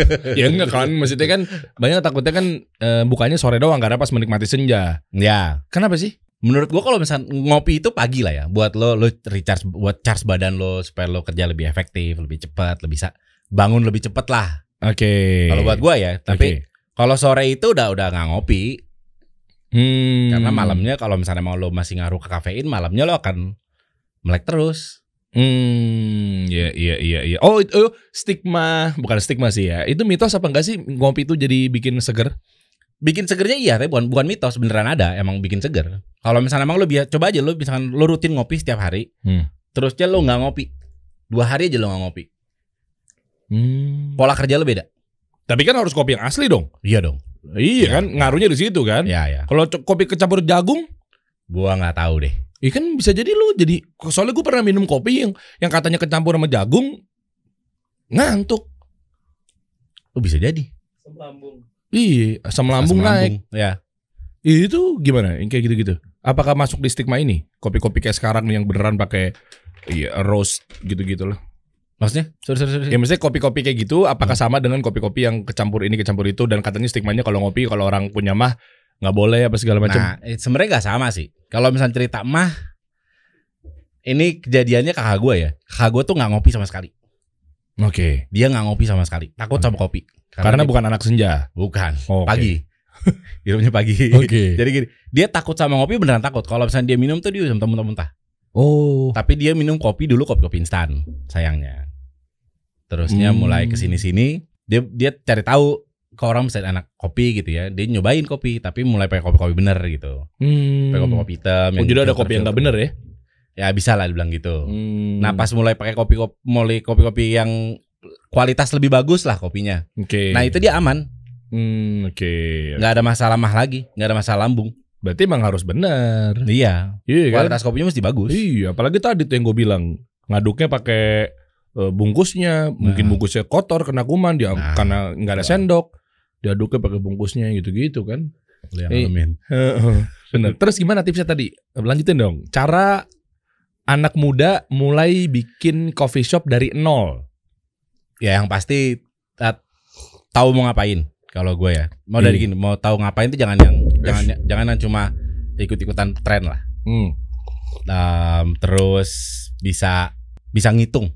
(laughs) ya enggak kan maksudnya kan banyak takutnya kan e, eh, bukanya sore doang karena pas menikmati senja ya kenapa sih menurut gua kalau misal ngopi itu pagi lah ya buat lo lo recharge buat charge badan lo supaya lo kerja lebih efektif lebih cepat lebih bisa bangun lebih cepat lah oke okay. kalau buat gua ya tapi okay. kalau sore itu udah udah nggak ngopi hmm. karena malamnya kalau misalnya mau lo masih ngaruh ke kafein malamnya lo akan melek terus Hmm, iya iya iya iya. Oh, itu oh, stigma, bukan stigma sih ya. Itu mitos apa enggak sih ngopi itu jadi bikin seger? Bikin segernya iya, tapi bukan bukan mitos, beneran ada emang bikin seger. Kalau misalnya emang lu biar coba aja lu misalkan lu rutin ngopi setiap hari. Hmm. Terusnya lu nggak ngopi. Dua hari aja lu nggak ngopi. Hmm. Pola kerja lu beda. Tapi kan harus kopi yang asli dong. Iya dong. Iya ya. kan, ngaruhnya di situ kan. Iya, iya. Kalau kopi kecampur jagung, gua nggak tahu deh. Iya kan bisa jadi lu jadi soalnya gue pernah minum kopi yang yang katanya kecampur sama jagung ngantuk. Lu bisa jadi. Asam lambung. Iya, asam lambung asam naik. Lambung, ya. Iya, itu gimana? Yang kayak gitu-gitu. Apakah masuk di stigma ini? Kopi-kopi kayak sekarang yang beneran pakai iya, roast gitu-gitu lah. Maksudnya? Sorry, sorry, sorry. Ya maksudnya kopi-kopi kayak gitu apakah hmm. sama dengan kopi-kopi yang kecampur ini kecampur itu dan katanya stigmanya kalau ngopi kalau orang punya mah nggak boleh apa segala macam. Nah, eh, sebenarnya nggak sama sih. Kalau misalnya cerita mah, ini kejadiannya kakak gue ya. Kakak gue tuh nggak ngopi sama sekali. Oke. Okay. Dia nggak ngopi sama sekali. Takut okay. sama hmm. kopi. Karena, Karena bukan anak senja. Bukan. Oh, okay. Pagi. (laughs) hidupnya pagi. Oke. Okay. (laughs) Jadi gini, dia takut sama ngopi beneran takut. Kalau misalnya dia minum tuh dia sama muntah-muntah. Oh. Tapi dia minum kopi dulu kopi-kopi instan, sayangnya. Terusnya hmm. mulai kesini sini dia dia cari tahu ke orang misalnya anak kopi gitu ya dia nyobain kopi tapi mulai pakai kopi-kopi bener gitu hmm. pakai kopi-kopi hitam oh, jadi ada kopi yang nggak bener ya ya bisa lah dibilang gitu hmm. nah pas mulai pakai kopi kopi mulai kopi-kopi yang kualitas lebih bagus lah kopinya okay. nah itu dia aman hmm, oke okay. nggak ada masalah mah lagi nggak ada masalah lambung Berarti emang harus bener. Iya. Iya kan? Kualitas kopinya mesti bagus. Iya, apalagi tadi tuh yang gue bilang ngaduknya pakai eh, bungkusnya, nah. mungkin bungkusnya kotor kena kuman dia nah. karena nggak ada sendok diaduknya pakai bungkusnya gitu-gitu kan. Ya, amin. Benar. Terus gimana tipsnya tadi? Lanjutin dong. Cara anak muda mulai bikin coffee shop dari nol. Ya yang pasti tahu mau ngapain kalau gue ya. Mau dari iya. gini, mau tahu ngapain tuh jangan yang jangan jangan yang cuma ikut-ikutan tren lah. Hmm. Um, terus bisa bisa ngitung.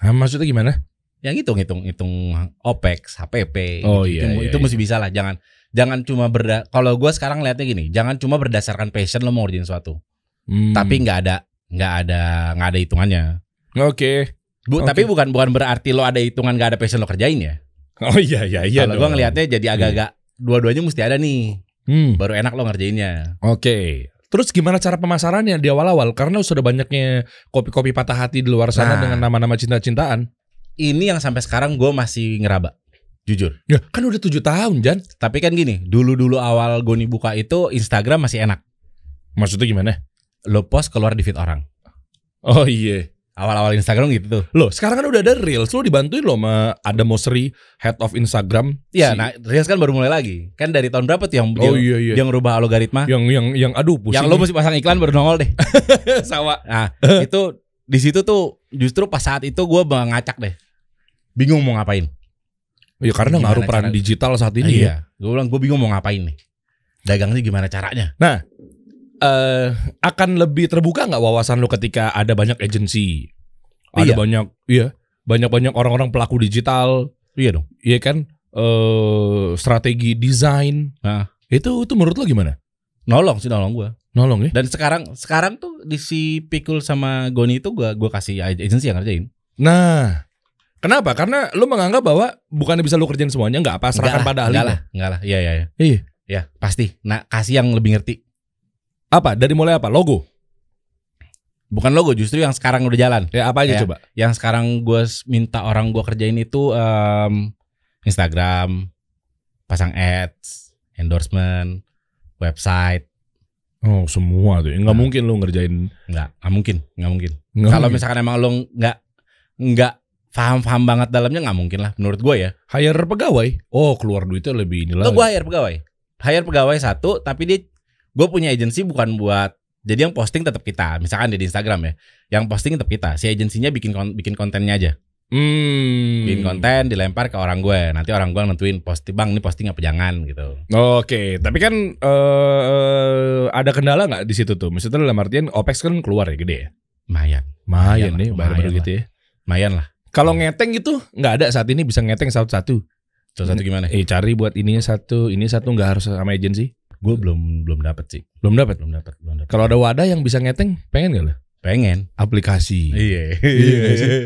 Hah, maksudnya gimana? yang hitung hitung hitung opex hpp oh, gitu. iya, itu, iya, itu iya. mesti bisa lah jangan jangan cuma berda kalau gue sekarang lihatnya gini jangan cuma berdasarkan passion lo mau ngerjain suatu hmm. tapi nggak ada nggak ada nggak ada hitungannya oke okay. Bu, okay. tapi bukan bukan berarti lo ada hitungan nggak ada passion lo kerjain ya oh iya iya iya kalau gue ngelihatnya jadi iya. agak-agak dua-duanya mesti ada nih hmm. baru enak lo ngerjainnya oke okay. Terus gimana cara pemasarannya di awal-awal? Karena sudah banyaknya kopi-kopi patah hati di luar sana nah, dengan nama-nama cinta-cintaan ini yang sampai sekarang gue masih ngeraba jujur ya kan udah tujuh tahun Jan tapi kan gini dulu dulu awal Goni buka itu Instagram masih enak maksudnya gimana lo post keluar di feed orang oh iya awal-awal Instagram gitu tuh lo sekarang kan udah ada reels lo dibantuin lo sama ada Mosri head of Instagram ya si... nah reels kan baru mulai lagi kan dari tahun berapa tuh yang oh, yeah, yeah. Iya. yang rubah algoritma yang yang yang aduh pusing yang lo mesti pasang iklan baru nongol deh (laughs) sama nah itu di situ tuh justru pas saat itu gue ngacak deh bingung mau ngapain. Ya karena ngaruh peran cara, digital saat ini iya. ya. Gue bilang gue bingung mau ngapain nih. dagang Dagangnya gimana caranya? Nah, uh, akan lebih terbuka nggak wawasan lo ketika ada banyak agensi, ada iya. banyak, iya, banyak banyak orang-orang pelaku digital, iya dong, iya kan, uh, strategi desain, nah. itu itu menurut lo gimana? Nolong sih nolong gue. Nolong ya. Dan sekarang sekarang tuh di si Pikul sama Goni itu gue gue kasih agensi yang ngerjain. Nah, Kenapa? Karena lu menganggap bahwa bukannya bisa lu kerjain semuanya, nggak apa serahkan pada ahli. Enggak lah, enggak lah. Iya, iya, iya. Iya, ya, pasti. Nah, kasih yang lebih ngerti. Apa? Dari mulai apa? Logo. Bukan logo, justru yang sekarang udah jalan. Ya, apa aja ya, coba? Yang sekarang gue minta orang gue kerjain itu um, Instagram, pasang ads, endorsement, website. Oh, semua tuh. Enggak nah. mungkin lu ngerjain. Enggak, enggak mungkin, enggak mungkin. Kalau misalkan emang lu enggak enggak paham-paham banget dalamnya nggak mungkin lah menurut gue ya. Hire pegawai? Oh keluar duitnya lebih ini lah. gue hire pegawai. Hire pegawai satu, tapi dia gue punya agensi bukan buat jadi yang posting tetap kita. Misalkan di Instagram ya, yang posting tetap kita. Si agensinya bikin bikin kontennya aja. Hmm. Bikin konten dilempar ke orang gue. Nanti orang gue nentuin posting bang ini posting apa jangan gitu. Oke, tapi kan uh, ada kendala nggak di situ tuh? Maksudnya dalam artian opex kan keluar ya gede ya? Mayan. Mayan, Mayan nih baru-baru gitu ya. Mayan lah. Kalau ngeteng itu nggak ada saat ini bisa ngeteng satu-satu. Satu-satu gimana? Eh cari buat ini satu, ini satu nggak harus sama agency? Gue belum belum dapet sih. Belum dapet. Belum dapet. Kalau ada wadah yang bisa ngeteng, pengen gak lo? pengen aplikasi iya, iya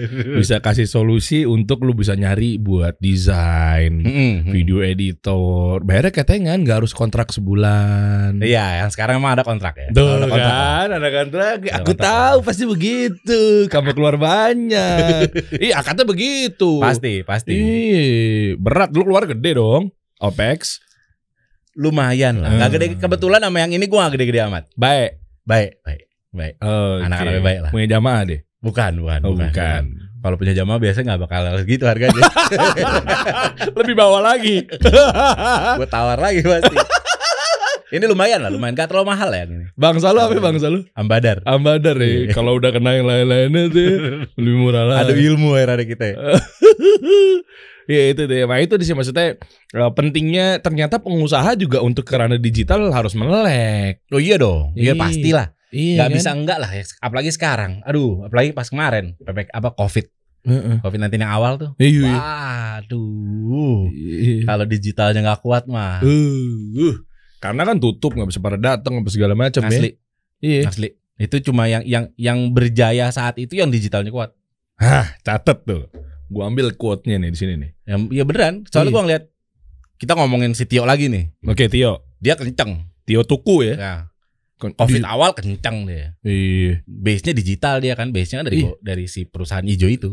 (laughs) bisa kasih solusi untuk lu bisa nyari buat desain mm-hmm. video editor bayarnya ketengan nggak harus kontrak sebulan iya yang sekarang emang ada kontrak ya Tuh, ada kontrak ya? kan ada kontrak ada aku kontrak tahu ya. pasti begitu kamu keluar banyak (laughs) iya katanya begitu pasti pasti Ih, iya. berat lu keluar gede dong opex lumayan lah nggak hmm. gede kebetulan sama yang ini gua gak gede-gede amat baik baik baik baik. Oh, anak anaknya okay. baik lah. Punya jamaah deh. Bukan, bukan. Oh, bukan. bukan. Kalau punya jamaah biasanya nggak bakal gitu harganya. (laughs) Lebih bawah lagi. (laughs) Gue tawar lagi pasti. Ini lumayan lah, lumayan gak terlalu mahal ya ini. bang lu apa ya, bang lu? Ambadar. Ambadar ya. Kalau udah kena yang lain-lainnya tuh (laughs) lebih murah lah. Ada ilmu air ada kita. Ya. itu deh. Nah itu sih maksudnya eh, pentingnya ternyata pengusaha juga untuk kerana digital harus melek. Oh iya dong. Iya, iya. pastilah Iya, Gak kan? bisa enggak lah, ya. apalagi sekarang. Aduh, apalagi pas kemarin, pepek apa COVID. Uh-uh. Covid nanti yang awal tuh. Iya, iya. Waduh. Iya. Kalau digitalnya nggak kuat mah. Uh, uh. Karena kan tutup nggak bisa pada datang apa segala macam ya. Asli. ya. Iya. Asli. Itu cuma yang yang yang berjaya saat itu yang digitalnya kuat. Hah, catet tuh. Gua ambil quote-nya nih di sini nih. Ya, ya beneran. Soalnya iya. gua ngeliat kita ngomongin si Tio lagi nih. Oke, okay, Tio. Dia kenceng. Tio Tuku ya. ya. Covid di, awal kencang dia. Iya. Base-nya digital dia kan, base-nya dari iya. dari si perusahaan hijau itu.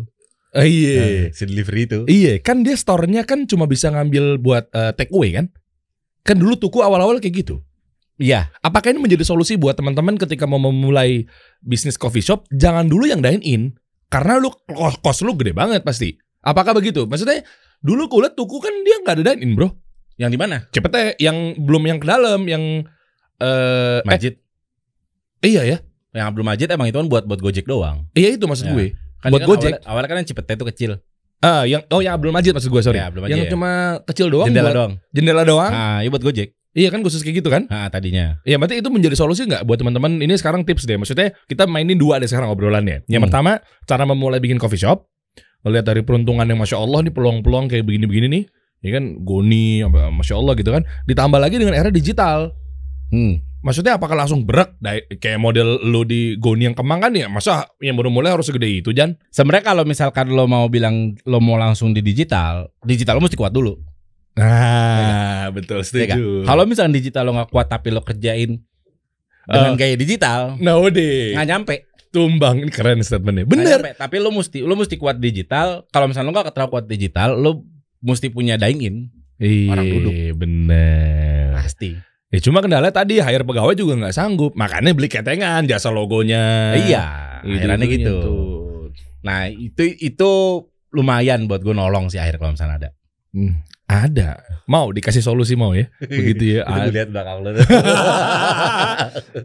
Uh, iya. Nah, si delivery itu. Iya, kan dia store-nya kan cuma bisa ngambil buat uh, take away kan? Kan dulu tuku awal-awal kayak gitu. Iya. Apakah ini menjadi solusi buat teman-teman ketika mau memulai bisnis coffee shop, jangan dulu yang dine in karena lu kos lu gede banget pasti. Apakah begitu? Maksudnya dulu kulit tuku kan dia nggak ada dine in, Bro. Yang di mana? Cepete yang belum yang ke dalam, yang Uh, Majid. Eh, iya ya. Yang Abdul Majid emang itu kan buat buat Gojek doang. Iya itu maksud ya. gue. Kan buat kan Gojek. Awalnya, awalnya kan yang Cipete itu kecil. Ah, yang oh yang Abdul Majid maksud gue sorry. Ya, Abdul Majid, yang ya. cuma kecil doang. Jendela buat, doang. Jendela doang. Ah, ya buat Gojek. Iya kan khusus kayak gitu kan? Ah, tadinya. Iya, berarti itu menjadi solusi nggak buat teman-teman? Ini sekarang tips deh. Maksudnya kita mainin dua deh sekarang obrolannya. Yang hmm. pertama, cara memulai bikin coffee shop. Melihat dari peruntungan yang masya Allah nih peluang-peluang kayak begini-begini nih. Ini kan Goni, masya Allah gitu kan. Ditambah lagi dengan era digital. Hmm. Maksudnya apakah langsung berak kayak model lo di Goni yang Kemang kan ya? Masa yang baru mulai harus segede itu, Jan? Sebenarnya kalau misalkan lo mau bilang lo mau langsung di digital, digital lo mesti kuat dulu. Nah, ya, betul ya setuju. Ya, kalau misalkan digital lo gak kuat tapi lo kerjain uh, dengan gaya digital, no deh. Nggak nyampe. Tumbang ini keren statementnya. Bener. Nyampe, tapi lo mesti lo mesti kuat digital. Kalau misalnya lo gak terlalu kuat digital, lo mesti punya dying in. Iya, orang duduk. Bener. Pasti. Ya cuma kendala tadi hire pegawai juga nggak sanggup, makanya beli ketengan jasa logonya. Iya, akhirnya gitu. Itu. Nah itu itu lumayan buat gue nolong sih akhir kalau misalnya ada. Hmm, ada. Mau dikasih solusi mau ya? (laughs) Begitu ya. Itu lihat belakang lo. (laughs)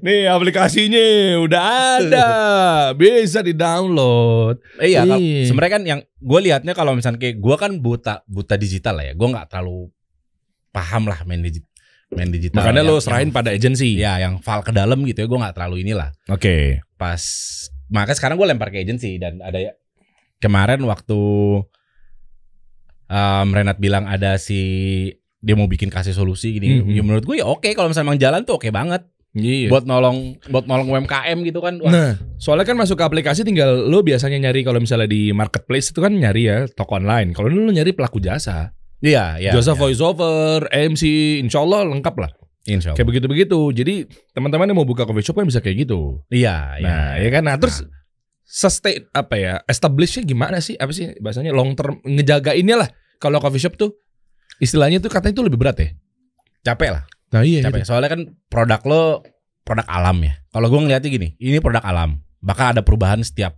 Nih aplikasinya udah ada. Bisa di-download. Eh, iya, kalau, iya. sebenarnya kan yang gue lihatnya kalau misalnya kayak gue kan buta buta digital lah ya. Gue nggak terlalu paham lah main digital main digital. Makanya ya, lo serahin pada agensi Ya, yang file ke dalam gitu ya, gue nggak terlalu inilah. Oke. Okay. Pas makanya sekarang gue lempar ke agensi dan ada ya kemarin waktu um, Renat bilang ada si dia mau bikin kasih solusi gini. Mm -hmm. ya menurut gue ya oke okay, kalau misalnya emang jalan tuh oke okay banget. Iya. Buat nolong buat nolong UMKM gitu kan. Wah. Nah, soalnya kan masuk ke aplikasi tinggal lo biasanya nyari kalau misalnya di marketplace itu kan nyari ya toko online. Kalau lo nyari pelaku jasa. Iya, iya. Jasa iya. voice voiceover, MC, insya Allah lengkap lah. Insya Allah. Kayak begitu-begitu. Jadi teman-teman yang mau buka coffee shop kan bisa kayak gitu. Iya, iya. Nah, iya. ya kan. Nah, nah. terus nah. sustain apa ya? Establishnya gimana sih? Apa sih bahasanya? Long term ngejaga lah Kalau coffee shop tuh istilahnya tuh katanya itu lebih berat ya. Capek lah. Nah, iya. Capek. Gitu. Soalnya kan produk lo produk alam ya. Kalau gue ngeliatnya gini, ini produk alam. Bakal ada perubahan setiap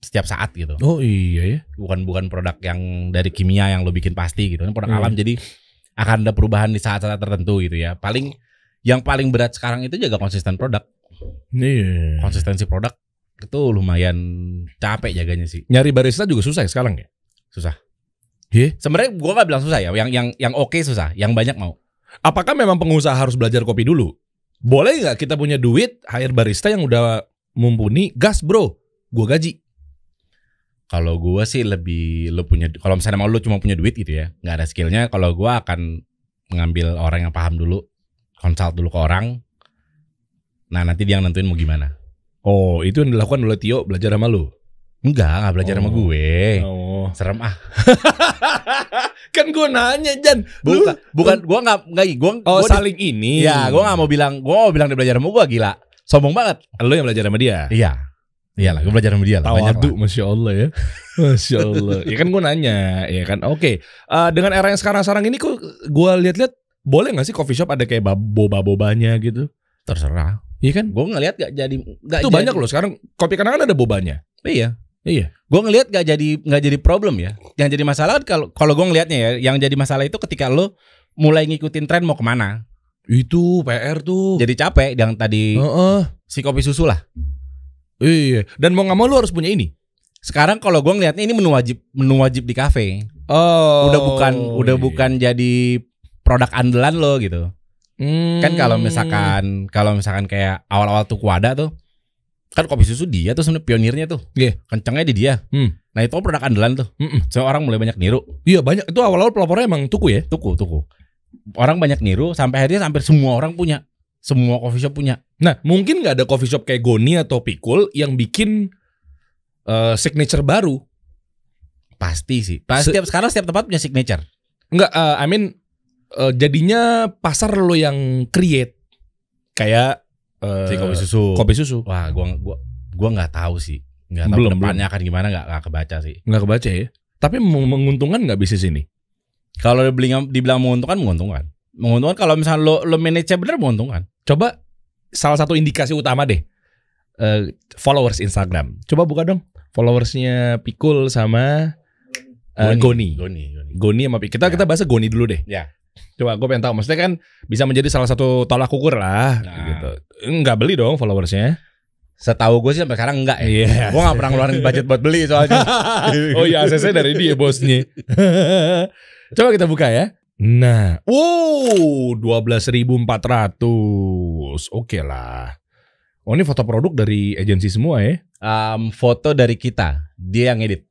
setiap saat gitu. Oh iya ya. Bukan bukan produk yang dari kimia yang lo bikin pasti gitu. Ini produk hmm. alam jadi akan ada perubahan di saat-saat tertentu gitu ya. Paling yang paling berat sekarang itu jaga konsisten produk. Iya. Konsistensi produk itu lumayan capek jaganya sih. Nyari barista juga susah ya sekarang ya? Susah. Yeah. Sebenarnya gua gak bilang susah ya, yang yang yang oke okay susah, yang banyak mau. Apakah memang pengusaha harus belajar kopi dulu? Boleh nggak kita punya duit hire barista yang udah mumpuni gas bro, gua gaji. Kalau gue sih lebih lo punya kalau misalnya mau lo cuma punya duit gitu ya, nggak ada skillnya. Kalau gue akan mengambil orang yang paham dulu, konsult dulu ke orang. Nah nanti dia yang nentuin mau gimana. Oh itu yang dilakukan oleh Tio belajar sama lo? Enggak, nggak belajar oh. sama gue. Oh. Serem ah. (laughs) kan gue nanya Jan. bukan bukan gue nggak nggak gue. Oh gua saling di, ini. Ya gue nggak mau bilang gue mau bilang dia belajar sama gue gila. Sombong banget. Lo yang belajar sama dia. Iya. Iya Iyalah, gue belajar sama dia lah. Tawadu, masya Allah ya, (laughs) masya Allah. Iya kan gue nanya, ya kan. Oke, okay. uh, eh, dengan era yang sekarang-sekarang ini, kok gue lihat-lihat boleh nggak sih coffee shop ada kayak boba-bobanya gitu? Terserah. Iya kan? Gue ngeliat gak jadi. Gak itu banyak loh sekarang kopi kenangan ada bobanya. Iya. Iya. Gue ngelihat gak jadi nggak jadi problem ya. Yang jadi masalah kan kalau kalau gue ngelihatnya ya, yang jadi masalah itu ketika lo mulai ngikutin tren mau kemana. Itu PR tuh. Jadi capek yang tadi uh -uh. si kopi susu lah. Iya, iya, dan mau nggak mau lu harus punya ini. Sekarang kalau gue ngeliatnya ini menu wajib, menu wajib di kafe. Oh. Udah bukan, udah iya, iya. bukan jadi produk andalan lo gitu. Hmm. Kan kalau misalkan, kalau misalkan kayak awal-awal tuh kuada tuh, kan kopi susu dia tuh sebenarnya pionirnya tuh. Iya. Yeah. Kencangnya di dia. Hmm. Nah itu produk andalan tuh. Mm -mm. orang mulai banyak niru. Iya banyak. Itu awal-awal pelapornya emang tuku ya? Tuku, tuku. Orang banyak niru sampai akhirnya sampai semua orang punya. Semua coffee shop punya. Nah, mungkin nggak ada coffee shop kayak Goni atau Pikul yang bikin uh, signature baru. Pasti sih. Pasti setiap sekarang setiap tempat punya signature. Enggak, uh, eh, I mean uh, jadinya pasar lo yang create kayak uh, si kopi susu. Kopi susu. Wah, gua gua gua nggak tahu sih. Nggak tahu belum, depannya belum. akan gimana nggak nggak kebaca sih. Nggak kebaca ya. Tapi menguntungkan nggak bisnis ini? Kalau dibilang, dibilang menguntungkan, menguntungkan. Menguntungkan kalau misalnya lo lo manage bener menguntungkan. Coba salah satu indikasi utama deh. Uh, followers Instagram. Coba buka dong followersnya Pikul sama uh, Goni. Goni. Goni. Goni sama Pikul. Kita ya. kita bahas Goni dulu deh. Ya. Coba gue pengen tahu maksudnya kan bisa menjadi salah satu tolak ukur lah nah. gitu. Enggak beli dong followersnya. Setahu gue sih sampai sekarang enggak ya. Yeah. Gue gak pernah ngeluarin budget buat beli soalnya. (laughs) oh iya ACC dari dia bosnya. (laughs) Coba kita buka ya. Nah, wow, ratus, Oke lah. Oh ini foto produk dari agensi semua ya? Um, foto dari kita, dia yang edit.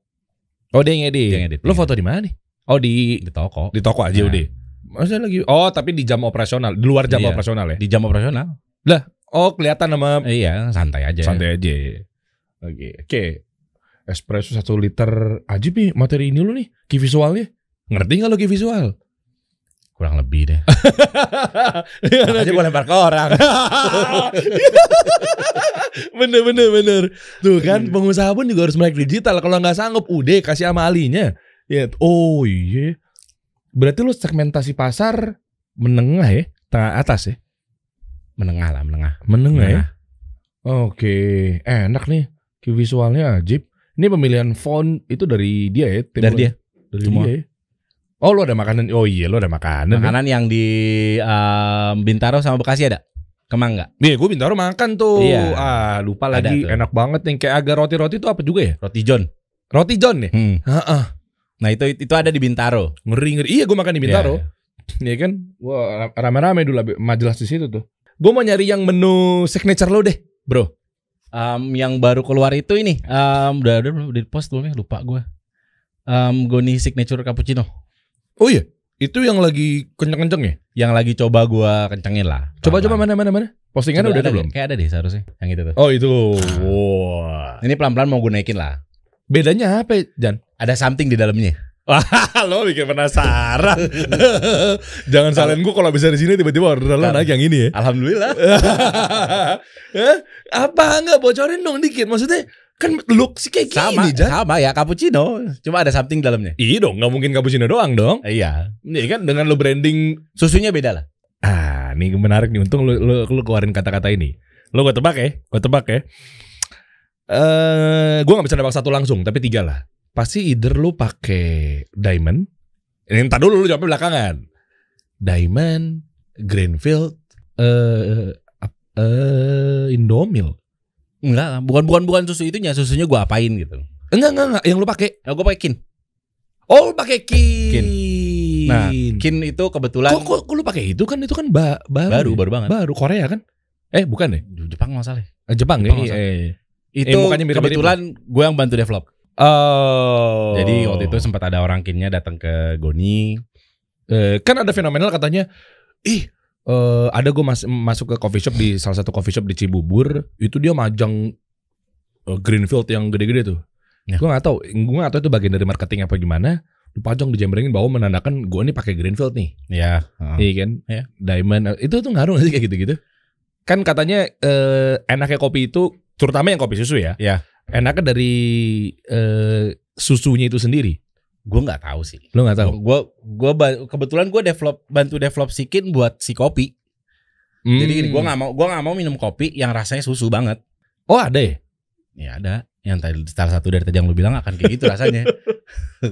Oh dia yang edit. Dia yang edit Lo iya. foto di mana nih? Oh di di toko. Di toko aja nah. udah. Masa lagi? Oh tapi di jam operasional, di luar jam iya, operasional ya? Di jam operasional. Lah, oh kelihatan sama. Iya, santai aja. Santai aja. Oke, oke. Espresso satu liter aja nih materi ini lo nih, key visualnya. Ngerti nggak lo key kurang lebih deh. Jadi (laughs) boleh lempar ke orang. (laughs) bener bener bener. Tuh kan hmm. pengusaha pun juga harus melek digital. Kalau nggak sanggup, udah kasih sama ahlinya. Ya, oh iya. Berarti lu segmentasi pasar menengah ya, tengah atas ya. Menengah lah, menengah. Menengah, ya? menengah. ya. Oke, eh, enak nih. Visualnya ajib. Ini pemilihan font itu dari dia ya. Dari ya? dia. Dari Cuma. dia ya. Oh lu ada makanan? Oh iya lu ada makanan. Ya. Makanan ya? yang di um, Bintaro sama Bekasi ada? Kemang nggak? Iya, gue Bintaro makan tuh. Iya. Ah, lupa ada lagi. Tuh. Enak banget nih kayak agak roti-roti tuh apa juga ya? Roti John. Roti John nih. Hmm. Ha Nah, itu itu ada di Bintaro. Ngeri ngeri. Iya, gue makan di Bintaro. Iya, yeah. Ya kan? Wah, rame-rame dulu majelas di situ tuh. Gue mau nyari yang menu signature lo deh, bro. Um, yang baru keluar itu ini. Um, udah udah udah di post belum ya? Lupa gue. Um, Goni signature cappuccino. Oh iya, itu yang lagi kenceng-kenceng ya? Yang lagi coba gua kencengin lah. Coba-coba mana mana mana? Postingan udah ada, belum? Kayak ada deh seharusnya yang itu tuh. Oh itu. Nah. Wow. Ini pelan-pelan mau gue naikin lah. Bedanya apa, Jan? Ada something di dalamnya. (laughs) lo bikin penasaran. (laughs) Jangan salin gua kalau bisa di sini tiba-tiba order lo naik yang ini ya. Alhamdulillah. (laughs) Eh, apa enggak bocorin dong dikit maksudnya? Kan look sih kayak sama, gini, Sama ya, cappuccino. Cuma ada something dalamnya. Iya dong, nggak mungkin cappuccino doang dong. Iya. ini kan dengan lo branding susunya beda lah. Ah, ini menarik nih. Untung lo lo, lo keluarin kata-kata ini. Lo gue tebak ya, gue tebak ya. Eh, uh, gue nggak bisa nebak satu langsung, tapi tiga lah. Pasti either lo pakai diamond. Ini entar dulu lo jawabnya belakangan. Diamond, Greenfield, eh uh, eh uh, Indomil. Enggak, bukan bukan bukan susu itunya, susunya gua apain gitu. Enggak, enggak, enggak. Yang lu pakai? Ya, gua pakai kin. Oh, lu pakai kin. kin. Nah, kin itu kebetulan. Kok, kok, kok lu pakai itu kan? Itu kan ba baru. Baru, ya? baru banget. Baru Korea kan? Eh, bukan deh. Ya? Jepang masalah. Eh, Jepang, Jepang ya. Eh, itu eh, mirip -mirip kebetulan gua yang bantu develop. Oh. Jadi waktu itu sempat ada orang kinnya datang ke Goni. Eh, kan ada fenomenal katanya, ih uh, ada gue mas masuk ke coffee shop di salah satu coffee shop di Cibubur itu dia majang uh, Greenfield yang gede-gede tuh ya. gue nggak tahu gue nggak tahu itu bagian dari marketing apa gimana dipajang dijemberingin bahwa menandakan gue ini pakai Greenfield nih ya uh. iya kan ya. diamond eh, itu tuh ngaruh gak sih kayak gitu-gitu kan katanya uh, enaknya kopi itu terutama yang kopi susu ya, ya. enaknya dari uh, susunya itu sendiri gue nggak tahu sih lu nggak tahu gue gue kebetulan gue develop bantu develop sikit buat si kopi hmm. jadi gue nggak mau gue nggak mau minum kopi yang rasanya susu banget oh ada ya ya ada yang tadi salah satu dari tadi yang lu bilang akan kayak gitu rasanya (laughs)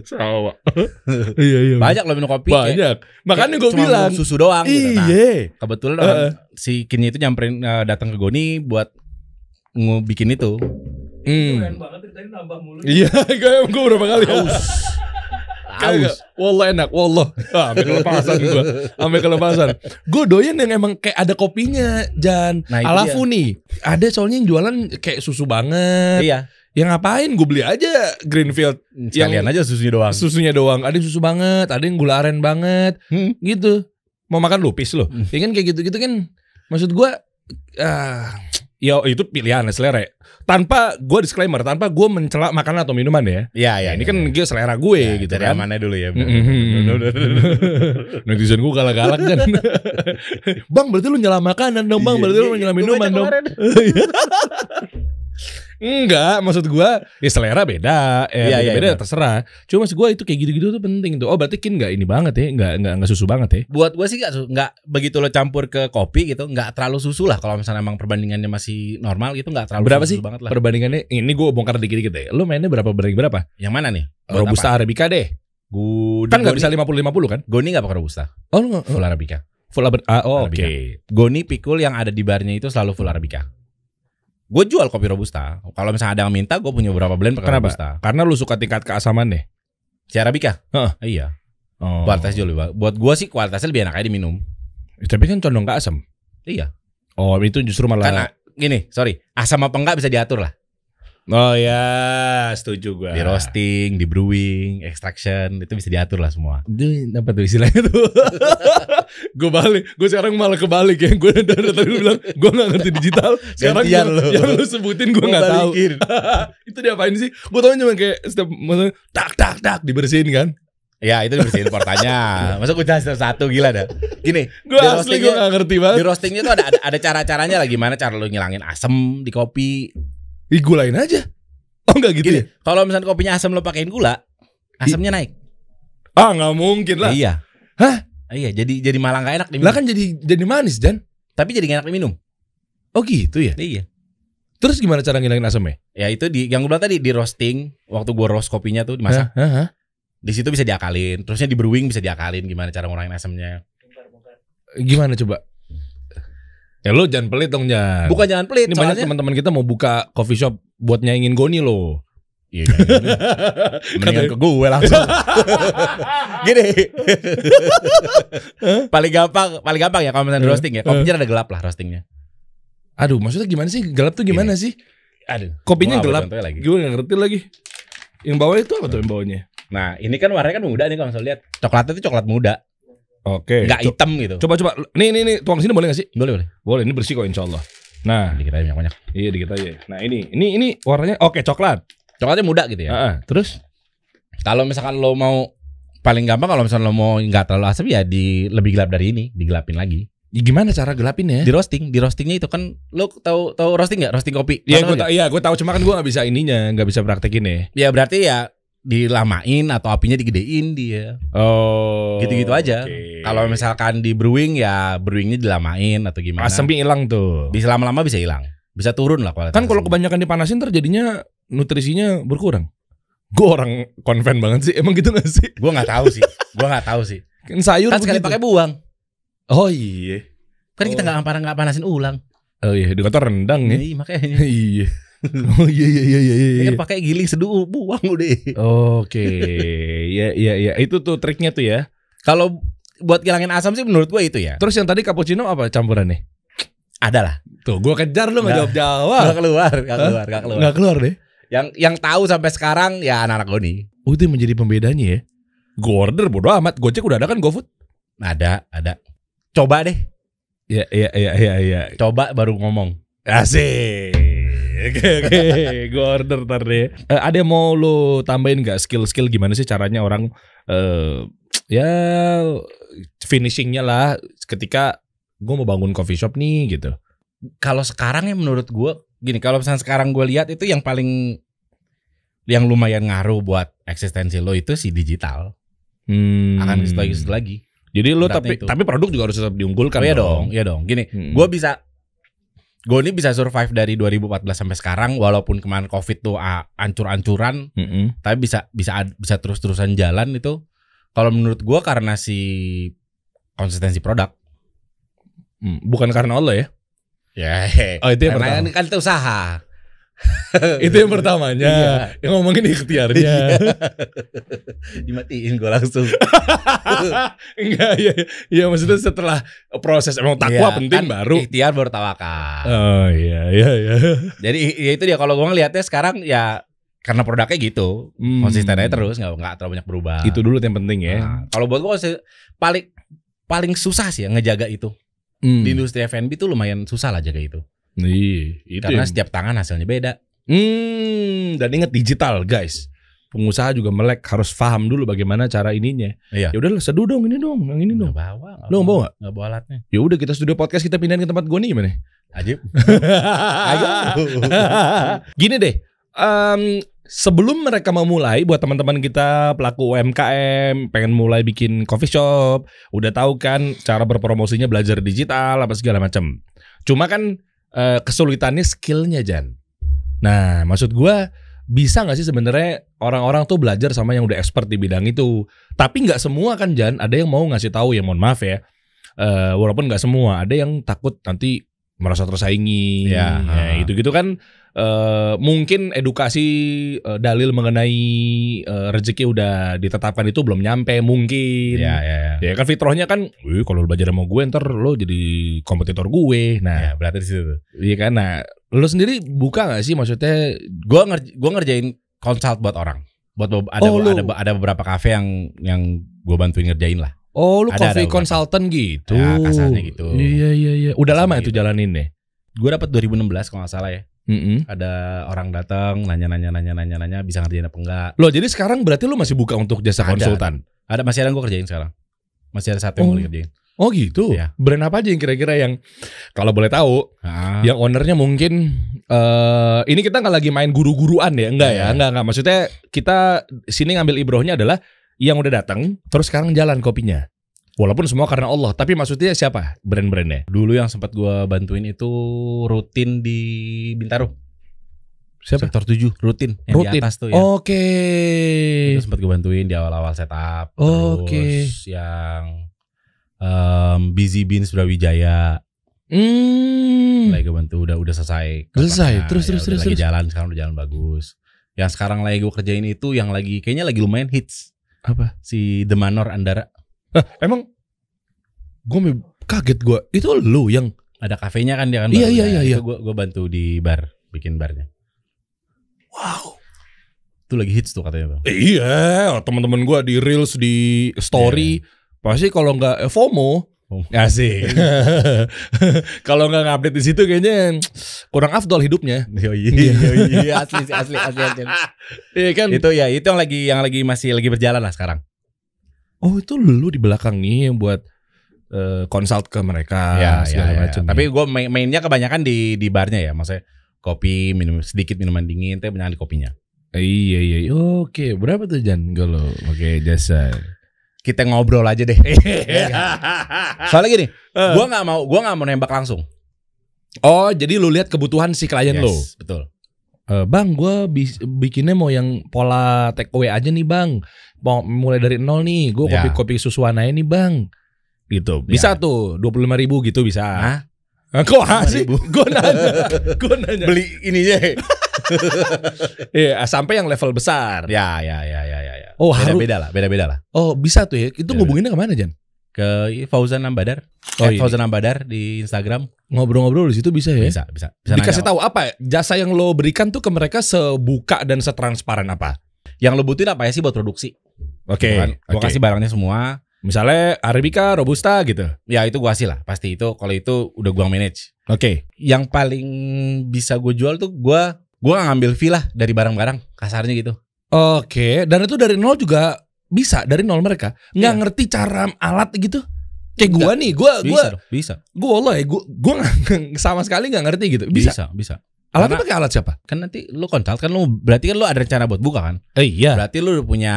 sawa (laughs) iya iya banyak lo minum kopi banyak kayak, makanya gue bilang susu doang iya gitu. nah, iya. kebetulan uh. si kinnya itu nyamperin uh, datang ke Goni buat bikin itu Hmm. Keren banget, mulu. Iya, gue (laughs) gue berapa kali. Haus. Ya? aus. Wallah enak, wallah. Ah, Ambil kelepasan (laughs) gue. Ambil kelepasan. gue doyan yang emang kayak ada kopinya, Jan. Nah, Alafu iya. nih. Ada soalnya yang jualan kayak susu banget. Iya. Ya ngapain gue beli aja Greenfield hmm, Sekalian yang aja susunya doang Susunya doang Ada yang susu banget Ada yang gula aren banget hmm. Gitu Mau makan lupis loh hmm. Ya kan kayak gitu-gitu kan Maksud gue uh, ah, ya itu pilihan selera ya. tanpa gue disclaimer tanpa gue mencela makanan atau minuman ya Ya ya. ini ya, kan ya. selera gue ya, gitu kan mana dulu ya mm-hmm. netizen gue galak-galak kan (laughs) bang berarti lu nyela makanan dong bang iya. berarti lu nyela minuman dong (laughs) Enggak, maksud gua ya selera beda, ya, ya, beda, -beda ya, iya. terserah. Cuma maksud gua itu kayak gitu-gitu tuh penting tuh. Oh, berarti kin enggak ini banget ya, enggak enggak enggak susu banget ya. Buat gua sih enggak enggak begitu lo campur ke kopi gitu, enggak terlalu susu lah kalau misalnya emang perbandingannya masih normal gitu enggak terlalu berapa susu sih banget lah. Perbandingannya ini gua bongkar dikit-dikit deh. Lu mainnya berapa berapa berapa? Yang mana nih? Buat Robusta apa? Arabica deh. Gua kan nggak bisa 50-50 kan? Goni nggak pakai Robusta. Oh, lu full Arabica. Full ah, oh, Arabica. oh, oke. Okay. Goni pikul yang ada di barnya itu selalu full Arabica. Gue jual kopi robusta. Kalau misalnya ada yang minta, gue punya beberapa blend pakai robusta. Karena lu suka tingkat keasaman deh. Si Arabica? Heeh. Iya. Oh. Kualitas jual lebih bagus Buat gue sih kualitasnya lebih enak aja diminum. Eh, tapi kan condong gak asam. Iya. Oh, itu justru malah Karena gini, sorry. Asam apa enggak bisa diatur lah. Oh ya, setuju gua. Di roasting, di brewing, extraction itu bisa diatur lah semua. dapat tuh istilahnya tuh. (laughs) gue balik, gue sekarang malah kebalik ya. Gue dari tadi bilang gue gak ngerti digital. Sekarang yang, lo. yang lu sebutin gue nggak tahu. (laughs) itu diapain sih? Gue tau cuma kayak setiap maksudnya tak tak tak dibersihin kan. Ya itu dibersihin portanya. (laughs) Masa gue jelasin satu, gila dah. Gini, gue asli gue gak ngerti banget. Di roastingnya tuh ada ada, ada cara-caranya lah gimana cara lu ngilangin asem di kopi, Ih, gulain aja. Oh enggak gitu ya? Kalau misalnya kopinya asam lo pakein gula, asamnya naik. Ah enggak mungkin lah. Iya. Hah? Iya, jadi jadi malah enggak enak diminum. Lah kan jadi jadi manis dan. Tapi jadi enak diminum. Oh gitu ya? Iya. Terus gimana cara ngilangin asamnya? Ya itu di yang gue bilang tadi di roasting, waktu gue roast kopinya tuh dimasak. Hah? Di situ bisa diakalin, terusnya di brewing bisa diakalin gimana cara ngurangin asamnya. Gimana coba? Ya lu jangan pelit dong, Jan. Bukan jangan pelit. Ini soalnya... banyak teman-teman kita mau buka coffee shop buat nyaingin Goni loh. Iya, (laughs) mendingan ke gue langsung. (laughs) Gini, paling gampang, paling gampang ya kalau misalnya roasting ya. Kopinya ada gelap lah roastingnya. Aduh, maksudnya gimana sih? Gelap tuh gimana Gini. sih? Aduh, kopinya gelap. Lagi. Gue gak ngerti lagi. Yang bawah itu apa tuh yang bawahnya? Nah, ini kan warnanya kan muda nih kalau misalnya lihat. Coklatnya itu coklat muda. Oke. Enggak hitam gitu. Coba coba. Nih nih nih tuang sini boleh gak sih? Boleh boleh. Boleh ini bersih kok insya Allah. Nah, dikit aja banyak. Iya dikit aja. Nah ini ini ini warnanya oke coklat. Coklatnya muda gitu ya. Uh-uh. Terus kalau misalkan lo mau paling gampang kalau misalkan lo mau nggak terlalu asap ya di lebih gelap dari ini digelapin lagi. Ya, gimana cara gelapin ya? Di roasting, di roastingnya itu kan lo tahu tahu roasting nggak? Roasting kopi? Iya, gue tahu. Iya, gue tahu. Cuma kan gue nggak bisa ininya, nggak bisa praktekin ya. Iya berarti ya dilamain atau apinya digedein dia. Oh. Gitu-gitu aja. Okay. Kalau misalkan di brewing ya brewingnya dilamain atau gimana. Asamnya hilang tuh. Bisa lama-lama bisa hilang. Bisa turun lah kualitas. Kan kalau kebanyakan dipanasin terjadinya nutrisinya berkurang. Gue orang konven banget sih. Emang gitu gak sih? Gue gak tahu sih. Gue gak tahu sih. Kan sayur kan sekali pakai buang. Oh iya. Kan oh. kita gak, parah nggak panasin ulang. Oh iya, di rendang ya. Iya makanya. (laughs) iya. (laughs) oh iya iya iya iya. iya. Kan iya. pakai giling seduh uh, buang udah. Oke. Iya iya iya. Itu tuh triknya tuh ya. Kalau buat ngilangin asam sih menurut gue itu ya. Terus yang tadi cappuccino apa campurannya? Ada lah. Tuh, gue kejar lu nggak jawab jawab. Gak keluar, gak keluar, gak keluar. Gak keluar deh. Yang yang tahu sampai sekarang ya anak-anak gue nih. Oh itu yang menjadi pembedanya ya. Gue order bodo amat. Gojek udah ada kan GoFood? Ada, ada. Coba deh. Ya, ya, ya, ya, ya. Coba baru ngomong. Asik oke oke gue order ntar deh uh, ada yang mau lo tambahin gak skill-skill gimana sih caranya orang uh, ya finishingnya lah ketika gue mau bangun coffee shop nih gitu kalau sekarang ya menurut gue gini kalau misalnya sekarang gue lihat itu yang paling yang lumayan ngaruh buat eksistensi lo itu si digital hmm. akan gitu lagi lagi jadi lo tapi itu. tapi produk juga harus tetap diunggulkan oh, iya dong, dong iya dong gini hmm. gue bisa Goni bisa survive dari 2014 sampai sekarang walaupun kemarin Covid tuh ah, ancur-ancuran, mm -hmm. tapi bisa bisa bisa terus-terusan jalan itu. Kalau menurut gue karena si konsistensi produk. Hmm, bukan karena Allah ya. Ya. Yeah. Oh, itu yang karena pertama. kan itu usaha. (laughs) itu yang pertamanya iya. yang ngomongin ikhtiarnya iya. (laughs) dimatiin gue langsung (laughs) enggak ya ya maksudnya setelah proses emang takwa iya, penting kan baru ikhtiar baru tawakal oh iya iya iya jadi ya itu dia kalau gue ngeliatnya sekarang ya karena produknya gitu hmm. konsisten terus nggak nggak terlalu banyak berubah itu dulu yang penting ya nah, kalau buat gue paling paling susah sih ya ngejaga itu hmm. di industri F&B tuh lumayan susah lah jaga itu Nih, iya, itu Karena yang... setiap tangan hasilnya beda. Hmm, dan ingat digital, guys. Pengusaha juga melek harus paham dulu bagaimana cara ininya. Iya. Ya udah seduh dong ini dong, yang ini dong. Nggak bawa. Nggak Lo bawa nggak? bawa alatnya. Ya udah kita studio podcast kita pindahin ke tempat gue nih gimana? Ajib. Ayo. (laughs) (laughs) Gini deh. Um, sebelum mereka memulai buat teman-teman kita pelaku UMKM pengen mulai bikin coffee shop udah tahu kan cara berpromosinya belajar digital apa segala macam cuma kan Eh, kesulitannya skillnya Jan. Nah, maksud gue bisa nggak sih sebenarnya orang-orang tuh belajar sama yang udah expert di bidang itu? Tapi nggak semua kan Jan, ada yang mau ngasih tahu ya mohon maaf ya. Uh, walaupun nggak semua, ada yang takut nanti merasa tersaingi iya, ya, ya itu gitu kan uh, mungkin edukasi uh, dalil mengenai uh, rezeki udah ditetapkan itu belum nyampe mungkin ya ya, ya. ya kan fitrohnya kan Wih, kalau lu belajar sama gue ntar lo jadi kompetitor gue nah ya, berarti di situ iya kan nah lo sendiri buka gak sih maksudnya gue nger gua ngerjain konsult buat orang buat ada oh, ada, ada beberapa kafe yang yang gue bantuin ngerjain lah Oh, lu ada, coffee ada, consultant ada. gitu. Ya, kasarnya gitu. Iya, iya, iya. Udah lama gitu. itu jalanin deh. Gue dapat 2016 kalau gak salah ya. Mm -hmm. Ada orang datang nanya-nanya nanya-nanya nanya bisa ngerjain apa enggak. Loh, jadi sekarang berarti lu masih buka untuk jasa ada, konsultan. Ada, ada masih ada yang gue kerjain sekarang. Masih ada satu yang oh. gue kerjain. Oh gitu. Ya. Brand apa aja yang kira-kira yang kalau boleh tahu, ah. yang ownernya mungkin uh, ini kita nggak lagi main guru-guruan ya, enggak ya, ya enggak enggak. Maksudnya kita sini ngambil ibrohnya adalah yang udah datang terus sekarang jalan kopinya. Walaupun semua karena Allah, tapi maksudnya siapa brand-brandnya? Dulu yang sempat gue bantuin itu rutin di Bintaro. Siapa? Sektor 7 rutin yang rutin. di atas tuh ya. Oke. Okay. sempat gue bantuin di awal-awal setup. Oke. Okay. Terus yang um, Busy Beans Brawijaya. Hmm. Lagi gue bantu udah udah selesai. Selesai. Terus ya, terus terus. Lagi terus. jalan sekarang udah jalan bagus. Yang sekarang lagi gue kerjain itu yang lagi kayaknya lagi lumayan hits. Apa? Si The Manor Andara. emang gue kaget gue. Itu lu yang ada kafenya kan dia kan. Iya iya iya. iya. Gue gue bantu di bar bikin barnya. Wow. Itu lagi hits tuh katanya bang. Eh, iya, teman-teman gue di reels di story yeah. pasti kalau nggak FOMO Oh. Asik. (laughs) Kalau nggak ngupdate di situ kayaknya kurang afdol hidupnya. yo iya, iya, iya, iya. (laughs) asli asli asli asli. Iya kan? Itu ya, itu yang lagi yang lagi masih lagi berjalan lah sekarang. Oh, itu lu di belakang nih yang buat konsult eh, consult ke mereka ya, segala ya, ya. macam. Ya. Tapi gue main, mainnya kebanyakan di di barnya ya, maksudnya kopi minum sedikit minuman dingin, tapi banyak di kopinya. Iya iya, oke berapa tuh Jan kalau oke jasa? kita ngobrol aja deh. (laughs) Ya kan? Soalnya gini, eh. gua nggak mau gua nggak mau nembak langsung. Oh, jadi lu lihat kebutuhan si klien yes, lo. Betul. Uh, bang, gue bikinnya mau yang pola take away aja nih bang. Mau mulai dari nol nih, gua ya. kopi-kopi susu aja nih bang. Gitu. Bisa yeah. tuh, dua puluh lima ribu gitu bisa. Hah? Kok sih? Gue nanya, gue nanya. Beli ininya. (laughs) (laughs) Iya, sampai yang level besar. Ya, ya, ya, ya, ya. ya. Oh, beda, -beda lah, beda-beda lah. Oh, bisa tuh ya. Itu beda ngubunginnya kemana, Jan? Ke Fauzan Ambadar. Oh, eh, iya. Fauzan Ambadar di Instagram. Ngobrol-ngobrol di situ bisa ya? Bisa, bisa. bisa Dikasih tahu apa? Jasa yang lo berikan tuh ke mereka sebuka dan setransparan apa? Yang lo butuhin apa ya sih buat produksi? Oke. Okay, gitu Gue okay. kasih barangnya semua. Misalnya Arabica, Robusta gitu. Ya itu gua kasih lah. Pasti itu kalau itu udah gua manage. Oke. Okay. Yang paling bisa gue jual tuh gua gue ngambil fee lah dari barang-barang kasarnya gitu. Oke, okay. dan itu dari nol juga bisa dari nol mereka nggak yeah. ngerti cara alat gitu. Kayak gue nih, gue gue bisa. Gue Allah ya, gue (laughs) sama sekali nggak ngerti gitu. Bisa, bisa. bisa. Alatnya pakai alat siapa? Kan nanti lu kontak kan lu berarti kan lu ada rencana buat buka kan? Eh, iya. Berarti lu punya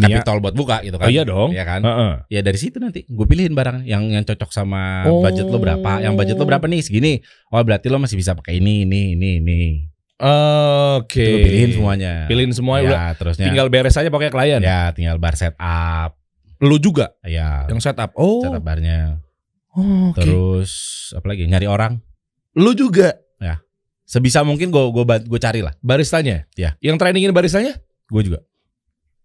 kapital iya. buat buka gitu kan? Oh, iya dong. Iya kan? Uh -uh. Ya dari situ nanti gue pilihin barang yang yang cocok sama oh. budget lu berapa, yang budget lu oh. berapa nih segini. Oh berarti lu masih bisa pakai ini, ini, ini, ini. Oke. Okay. Pilihin semuanya. Pilihin semuanya ya, udah. Terusnya. Tinggal beres aja pakai klien. Ya, tinggal bar setup. Lu juga? Ya. Yang setup. Oh. Setup barnya. Oh, okay. Terus apa lagi? Nyari orang. Lu juga? Ya. Sebisa mungkin gue gue gue cari lah. Baristanya? Ya. Yang trainingin baristanya? Gue juga.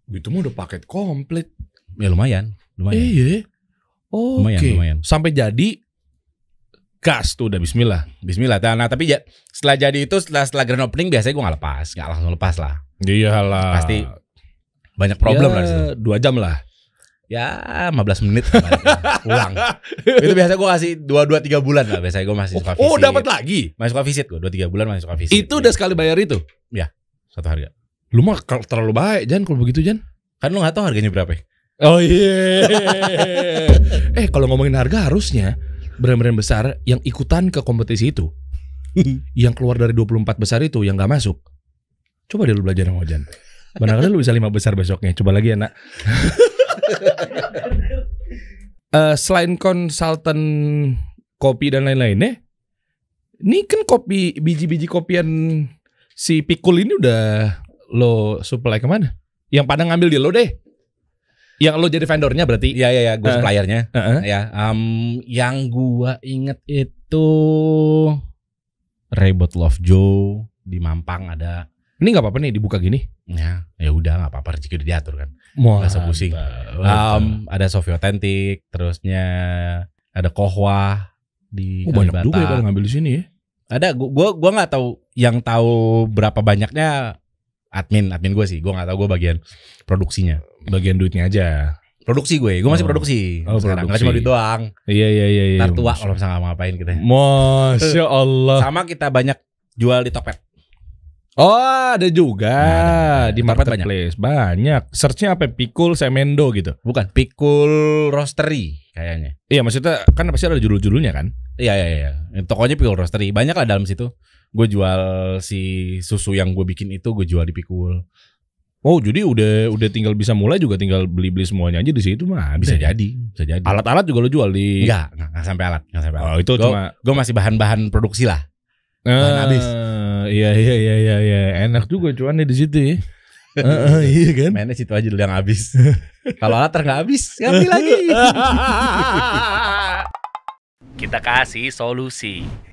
Itu mah udah paket komplit. Ya lumayan, lumayan. Iya. Oh, lumayan, okay. lumayan. Sampai jadi gas tuh udah Bismillah, Bismillah. Nah, nah tapi ya setelah jadi itu setelah setelah grand opening biasanya gue nggak lepas, nggak langsung lepas lah. Iyalah. Pasti banyak problem ya, lah disitu. Dua jam lah. Ya 15 menit (laughs) pulang. itu biasa gue kasih dua dua tiga bulan lah biasanya gue masih oh, suka oh, visit. Oh, dapat lagi. Masih suka visit gue dua tiga bulan masih suka visit. Itu udah sekali bayar itu? Ya, satu harga. Lu mah terlalu baik Jan kalau begitu Jan. Kan lu gak tahu harganya berapa. Ya? Oh iya. Yeah. (laughs) eh kalau ngomongin harga harusnya brand-brand besar yang ikutan ke kompetisi itu (laughs) yang keluar dari 24 besar itu yang nggak masuk coba deh lu belajar sama Ojan barangkali lu bisa lima besar besoknya coba lagi ya nak uh, (laughs) eh, selain konsultan kopi dan lain-lainnya ini kan kopi biji-biji kopian si Pikul ini udah lo supply kemana? Yang pada ngambil dia lo deh. Yang lo jadi vendornya berarti? Iya, iya, iya. ya ya ya, gue uh, suppliernya. Uh -uh. Ya, um, yang gue inget itu Raybot Love Joe di Mampang ada. Ini nggak apa-apa nih dibuka gini. Ya, ya udah nggak apa-apa rezeki udah diatur kan. nggak usah pusing. Um, ada Sofi Authentic, terusnya ada Kohwa di oh, banyak banyak juga ya kalau ngambil di sini ya. Ada gua gua nggak tahu yang tahu berapa banyaknya admin admin gue sih gue nggak tahu gue bagian produksinya bagian duitnya aja. Produksi gue, gue masih oh. produksi. Oh, sekarang. produksi. Gak cuma duit doang. Iya iya iya. iya. Ntar tua kalau misalnya ngapain kita. Masya eh, Allah. Sama kita banyak jual di topet. Oh, ada juga nah, ada, ada. di marketplace. Banyak. banyak. Searchnya apa? Pikul Semendo gitu. Bukan, Pikul Roastery kayaknya. Iya, maksudnya kan pasti ada judul-judulnya kan? Iya, iya, iya. Tokonya Pikul Roastery. Banyak lah dalam situ. Gue jual si susu yang gue bikin itu gue jual di Pikul. Oh jadi udah udah tinggal bisa mulai juga tinggal beli beli semuanya aja di situ mah bisa iya. jadi bisa jadi alat-alat juga lo jual di nggak nggak sampai alat nggak sampai alat. Oh itu gua, cuma gue masih bahan-bahan produksi lah bahan ah, habis iya iya iya iya ya. enak juga cuman di situ ya uh, (laughs) uh, iya kan mainnya situ aja dulu yang habis (laughs) kalau alat nggak habis ganti lagi (laughs) kita kasih solusi